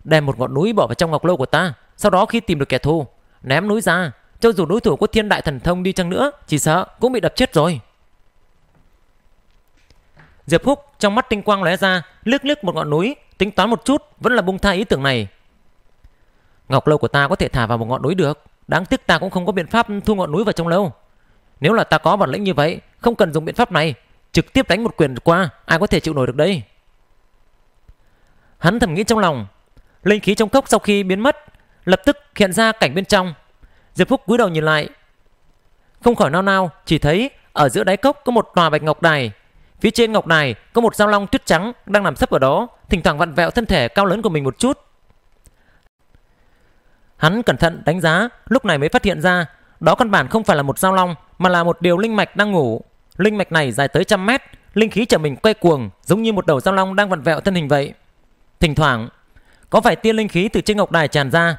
đem một ngọn núi bỏ vào trong ngọc lâu của ta sau đó khi tìm được kẻ thù ném núi ra cho dù đối thủ có thiên đại thần thông đi chăng nữa chỉ sợ cũng bị đập chết rồi diệp húc trong mắt tinh quang lóe ra lướt lướt một ngọn núi Tính toán một chút Vẫn là bung tha ý tưởng này Ngọc lâu của ta có thể thả vào một ngọn núi được Đáng tiếc ta cũng không có biện pháp thu ngọn núi vào trong lâu Nếu là ta có bản lĩnh như vậy Không cần dùng biện pháp này Trực tiếp đánh một quyền qua Ai có thể chịu nổi được đây Hắn thầm nghĩ trong lòng Linh khí trong cốc sau khi biến mất Lập tức hiện ra cảnh bên trong Diệp Phúc cúi đầu nhìn lại Không khỏi nao nao Chỉ thấy ở giữa đáy cốc có một tòa bạch ngọc đài Phía trên ngọc đài có một giao long tuyết trắng đang nằm sấp ở đó, thỉnh thoảng vặn vẹo thân thể cao lớn của mình một chút. Hắn cẩn thận đánh giá, lúc này mới phát hiện ra, đó căn bản không phải là một giao long mà là một điều linh mạch đang ngủ. Linh mạch này dài tới trăm mét, linh khí trở mình quay cuồng giống như một đầu giao long đang vặn vẹo thân hình vậy. Thỉnh thoảng, có vài tia linh khí từ trên ngọc đài tràn ra.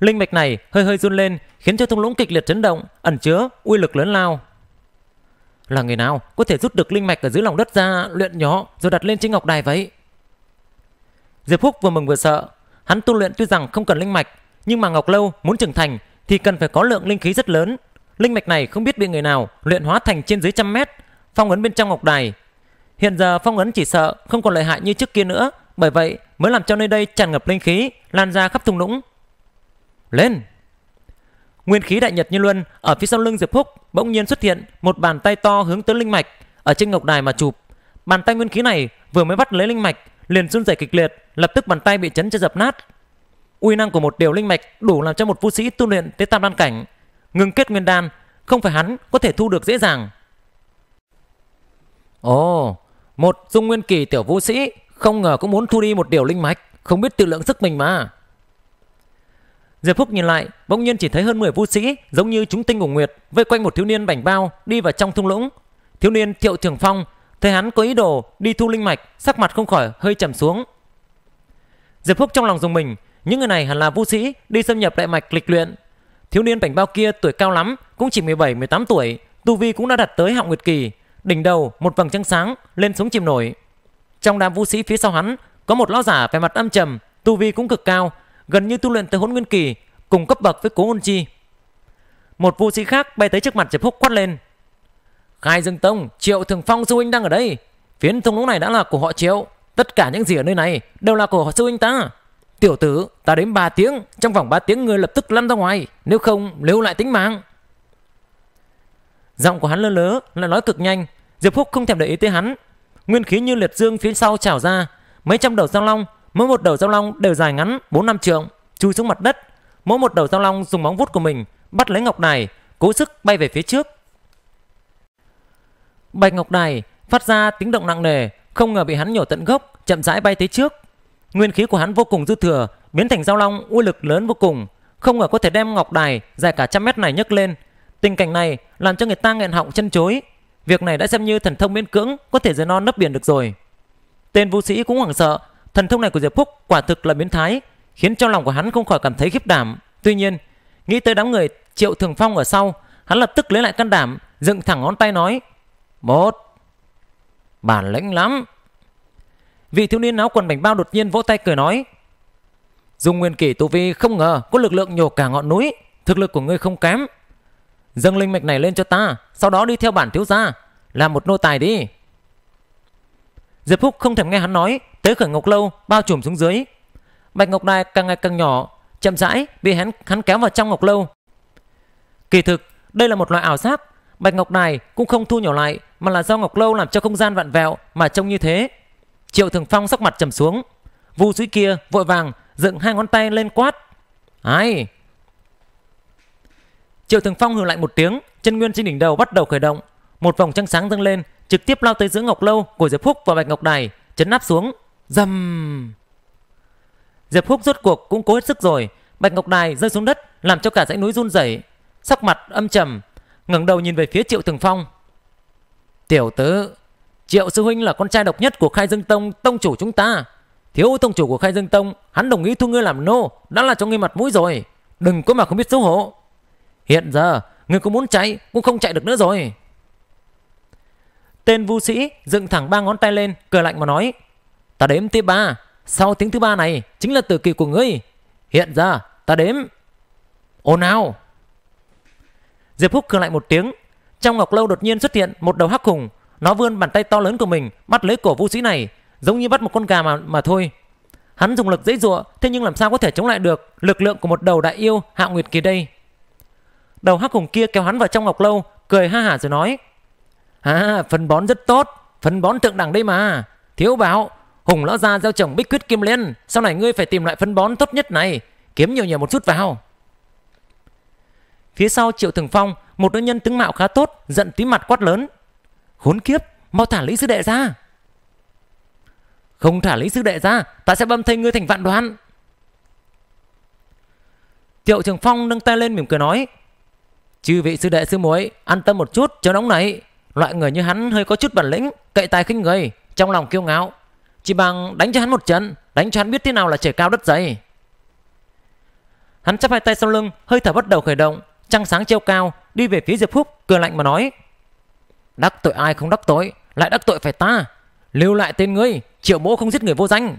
Linh mạch này hơi hơi run lên khiến cho thung lũng kịch liệt chấn động, ẩn chứa uy lực lớn lao. Là người nào có thể rút được linh mạch ở dưới lòng đất ra luyện nhó rồi đặt lên trên ngọc đài vậy? Diệp Húc vừa mừng vừa sợ. Hắn tu luyện tuy rằng không cần linh mạch, nhưng mà Ngọc Lâu muốn trưởng thành thì cần phải có lượng linh khí rất lớn. Linh mạch này không biết bị người nào luyện hóa thành trên dưới trăm mét, phong ấn bên trong ngọc đài. Hiện giờ phong ấn chỉ sợ không còn lợi hại như trước kia nữa, bởi vậy mới làm cho nơi đây tràn ngập linh khí, lan ra khắp thung lũng. Lên! Nguyên khí đại nhật như luân ở phía sau lưng Diệp Phúc bỗng nhiên xuất hiện một bàn tay to hướng tới linh mạch ở trên ngọc đài mà chụp. Bàn tay nguyên khí này vừa mới bắt lấy linh mạch liền run rẩy kịch liệt, lập tức bàn tay bị chấn cho dập nát. Uy năng của một điều linh mạch đủ làm cho một vũ sĩ tu luyện tới tam đan cảnh, ngừng kết nguyên đan không phải hắn có thể thu được dễ dàng. Ồ, oh, một dung nguyên kỳ tiểu vũ sĩ không ngờ cũng muốn thu đi một điều linh mạch, không biết tự lượng sức mình mà. Diệp Phúc nhìn lại, bỗng nhiên chỉ thấy hơn 10 vũ sĩ giống như chúng tinh của Nguyệt vây quanh một thiếu niên bảnh bao đi vào trong thung lũng. Thiếu niên Thiệu Trường Phong thấy hắn có ý đồ đi thu linh mạch, sắc mặt không khỏi hơi trầm xuống. Diệp Phúc trong lòng dùng mình, những người này hẳn là vũ sĩ đi xâm nhập đại mạch lịch luyện. Thiếu niên bảnh bao kia tuổi cao lắm, cũng chỉ 17-18 tuổi, tu vi cũng đã đạt tới hạng nguyệt kỳ, đỉnh đầu một vầng trăng sáng lên xuống chìm nổi. Trong đám vũ sĩ phía sau hắn có một lão giả vẻ mặt âm trầm, tu vi cũng cực cao, gần như tu luyện tới hỗn nguyên kỳ, cùng cấp bậc với Cố Ngôn Chi. Một vũ sĩ khác bay tới trước mặt Diệp Húc quát lên: "Khai Dương Tông, Triệu Thường Phong sư huynh đang ở đây, phiến thông lũng này đã là của họ Triệu, tất cả những gì ở nơi này đều là của họ sư huynh ta." Tiểu tử, ta đến 3 tiếng, trong vòng 3 tiếng ngươi lập tức lăn ra ngoài, nếu không lưu lại tính mạng. Giọng của hắn lơ lớ, là nói cực nhanh, Diệp Phúc không thèm để ý tới hắn. Nguyên khí như liệt dương phía sau trào ra, mấy trăm đầu giao long Mỗi một đầu giao long đều dài ngắn 4 năm trượng, chui xuống mặt đất. Mỗi một đầu giao long dùng móng vuốt của mình bắt lấy ngọc đài, cố sức bay về phía trước. Bạch ngọc đài phát ra tiếng động nặng nề, không ngờ bị hắn nhổ tận gốc, chậm rãi bay tới trước. Nguyên khí của hắn vô cùng dư thừa, biến thành giao long uy lực lớn vô cùng, không ngờ có thể đem ngọc đài dài cả trăm mét này nhấc lên. Tình cảnh này làm cho người ta nghẹn họng chân chối. Việc này đã xem như thần thông miễn cưỡng có thể dưới non nấp biển được rồi. Tên vũ sĩ cũng hoảng sợ Thần thông này của Diệp Phúc quả thực là biến thái, khiến trong lòng của hắn không khỏi cảm thấy khiếp đảm. Tuy nhiên, nghĩ tới đám người Triệu Thường Phong ở sau, hắn lập tức lấy lại can đảm, dựng thẳng ngón tay nói: "Một, bản lĩnh lắm." Vị thiếu niên áo quần bảnh bao đột nhiên vỗ tay cười nói: dùng Nguyên kỷ tu vi không ngờ có lực lượng nhổ cả ngọn núi, thực lực của ngươi không kém." Dâng linh mạch này lên cho ta Sau đó đi theo bản thiếu gia Làm một nô tài đi Diệp Phúc không thèm nghe hắn nói tới khỏi ngọc lâu bao trùm xuống dưới bạch ngọc đài càng ngày càng nhỏ chậm rãi bị hắn hắn kéo vào trong ngọc lâu kỳ thực đây là một loại ảo giác bạch ngọc đài cũng không thu nhỏ lại mà là do ngọc lâu làm cho không gian vặn vẹo mà trông như thế triệu thường phong sắc mặt trầm xuống vu dưới kia vội vàng dựng hai ngón tay lên quát ai triệu thường phong hừ lại một tiếng chân nguyên trên đỉnh đầu bắt đầu khởi động một vòng trăng sáng dâng lên trực tiếp lao tới giữa ngọc lâu của diệp phúc và bạch ngọc đài chấn áp xuống Dầm! Diệp Húc rốt cuộc cũng cố hết sức rồi, Bạch Ngọc Đài rơi xuống đất làm cho cả dãy núi run rẩy, sắc mặt âm trầm, ngẩng đầu nhìn về phía Triệu thường Phong. "Tiểu tử, Triệu sư huynh là con trai độc nhất của Khai Dương Tông, tông chủ chúng ta. Thiếu tông chủ của Khai Dương Tông, hắn đồng ý thu ngươi làm nô, đã là cho ngươi mặt mũi rồi, đừng có mà không biết xấu hổ. Hiện giờ, ngươi có muốn chạy cũng không chạy được nữa rồi." Tên vu sĩ dựng thẳng ba ngón tay lên, cười lạnh mà nói: ta đếm tới ba sau tiếng thứ ba này chính là tử kỳ của ngươi hiện ra ta đếm ồn ào diệp húc cường lại một tiếng trong ngọc lâu đột nhiên xuất hiện một đầu hắc khủng nó vươn bàn tay to lớn của mình bắt lấy cổ vũ sĩ này giống như bắt một con gà mà mà thôi hắn dùng lực dễ dụa thế nhưng làm sao có thể chống lại được lực lượng của một đầu đại yêu hạ nguyệt kỳ đây đầu hắc khủng kia kéo hắn vào trong ngọc lâu cười ha hả rồi nói à phân bón rất tốt phân bón thượng đẳng đây mà thiếu bảo Hùng lão gia gieo trồng bích quyết kim liên, sau này ngươi phải tìm lại phân bón tốt nhất này, kiếm nhiều nhiều một chút vào. Phía sau Triệu Thường Phong, một nữ nhân tướng mạo khá tốt, giận tím mặt quát lớn. Khốn kiếp, mau thả Lý Sư Đệ ra. Không thả Lý Sư Đệ ra, ta sẽ băm thây ngươi thành vạn đoán. Triệu Trường Phong nâng tay lên mỉm cười nói. Chư vị sư đệ sư muối an tâm một chút cho nóng này. Loại người như hắn hơi có chút bản lĩnh, cậy tài khinh người, trong lòng kiêu ngạo, chỉ bằng đánh cho hắn một trận Đánh cho hắn biết thế nào là trời cao đất dày Hắn chắp hai tay sau lưng Hơi thở bắt đầu khởi động Trăng sáng treo cao Đi về phía Diệp Phúc Cười lạnh mà nói Đắc tội ai không đắc tội Lại đắc tội phải ta Lưu lại tên ngươi Triệu bố không giết người vô danh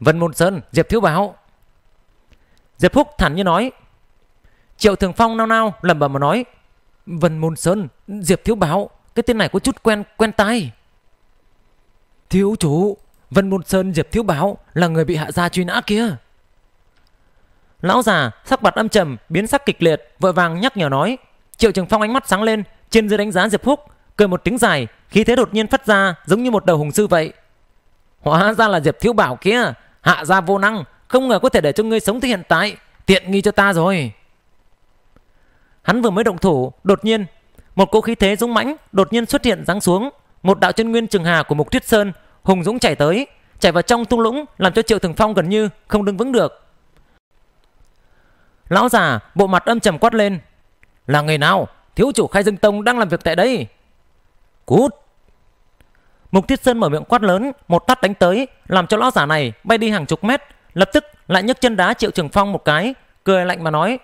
Vân Môn Sơn Diệp Thiếu Báo Diệp Phúc thản nhiên nói Triệu Thường Phong nao nao lẩm bẩm mà nói Vân Môn Sơn Diệp Thiếu Báo Cái tên này có chút quen quen tai Thiếu chủ, Vân Môn Sơn Diệp Thiếu Báo là người bị hạ gia truy nã kia. Lão già, sắc mặt âm trầm, biến sắc kịch liệt, vội vàng nhắc nhở nói. Triệu Trường Phong ánh mắt sáng lên, trên dưới đánh giá Diệp Húc, cười một tiếng dài, khí thế đột nhiên phát ra giống như một đầu hùng sư vậy. Hóa ra là Diệp Thiếu Bảo kia, hạ gia vô năng, không ngờ có thể để cho ngươi sống tới hiện tại, tiện nghi cho ta rồi. Hắn vừa mới động thủ, đột nhiên, một cỗ khí thế dũng mãnh đột nhiên xuất hiện giáng xuống, một đạo chân nguyên trường hà của Mục Tuyết Sơn hùng dũng chạy tới chạy vào trong tung lũng làm cho triệu thường phong gần như không đứng vững được lão già bộ mặt âm trầm quát lên là người nào thiếu chủ khai dương tông đang làm việc tại đây cút mục thiết sơn mở miệng quát lớn một tát đánh tới làm cho lão già này bay đi hàng chục mét lập tức lại nhấc chân đá triệu trường phong một cái cười lạnh mà nói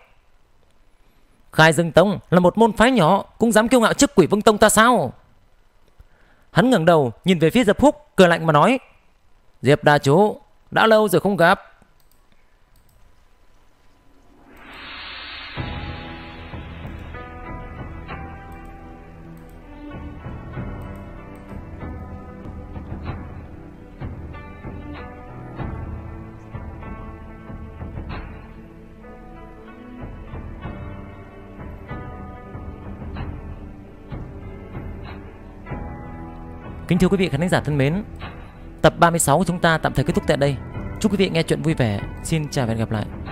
khai dương tông là một môn phái nhỏ cũng dám kiêu ngạo trước quỷ vương tông ta sao Hắn ngẩng đầu nhìn về phía Diệp Phúc Cười lạnh mà nói Diệp đa chú Đã lâu rồi không gặp Kính thưa quý vị khán giả thân mến, tập 36 của chúng ta tạm thời kết thúc tại đây. Chúc quý vị nghe chuyện vui vẻ. Xin chào và hẹn gặp lại.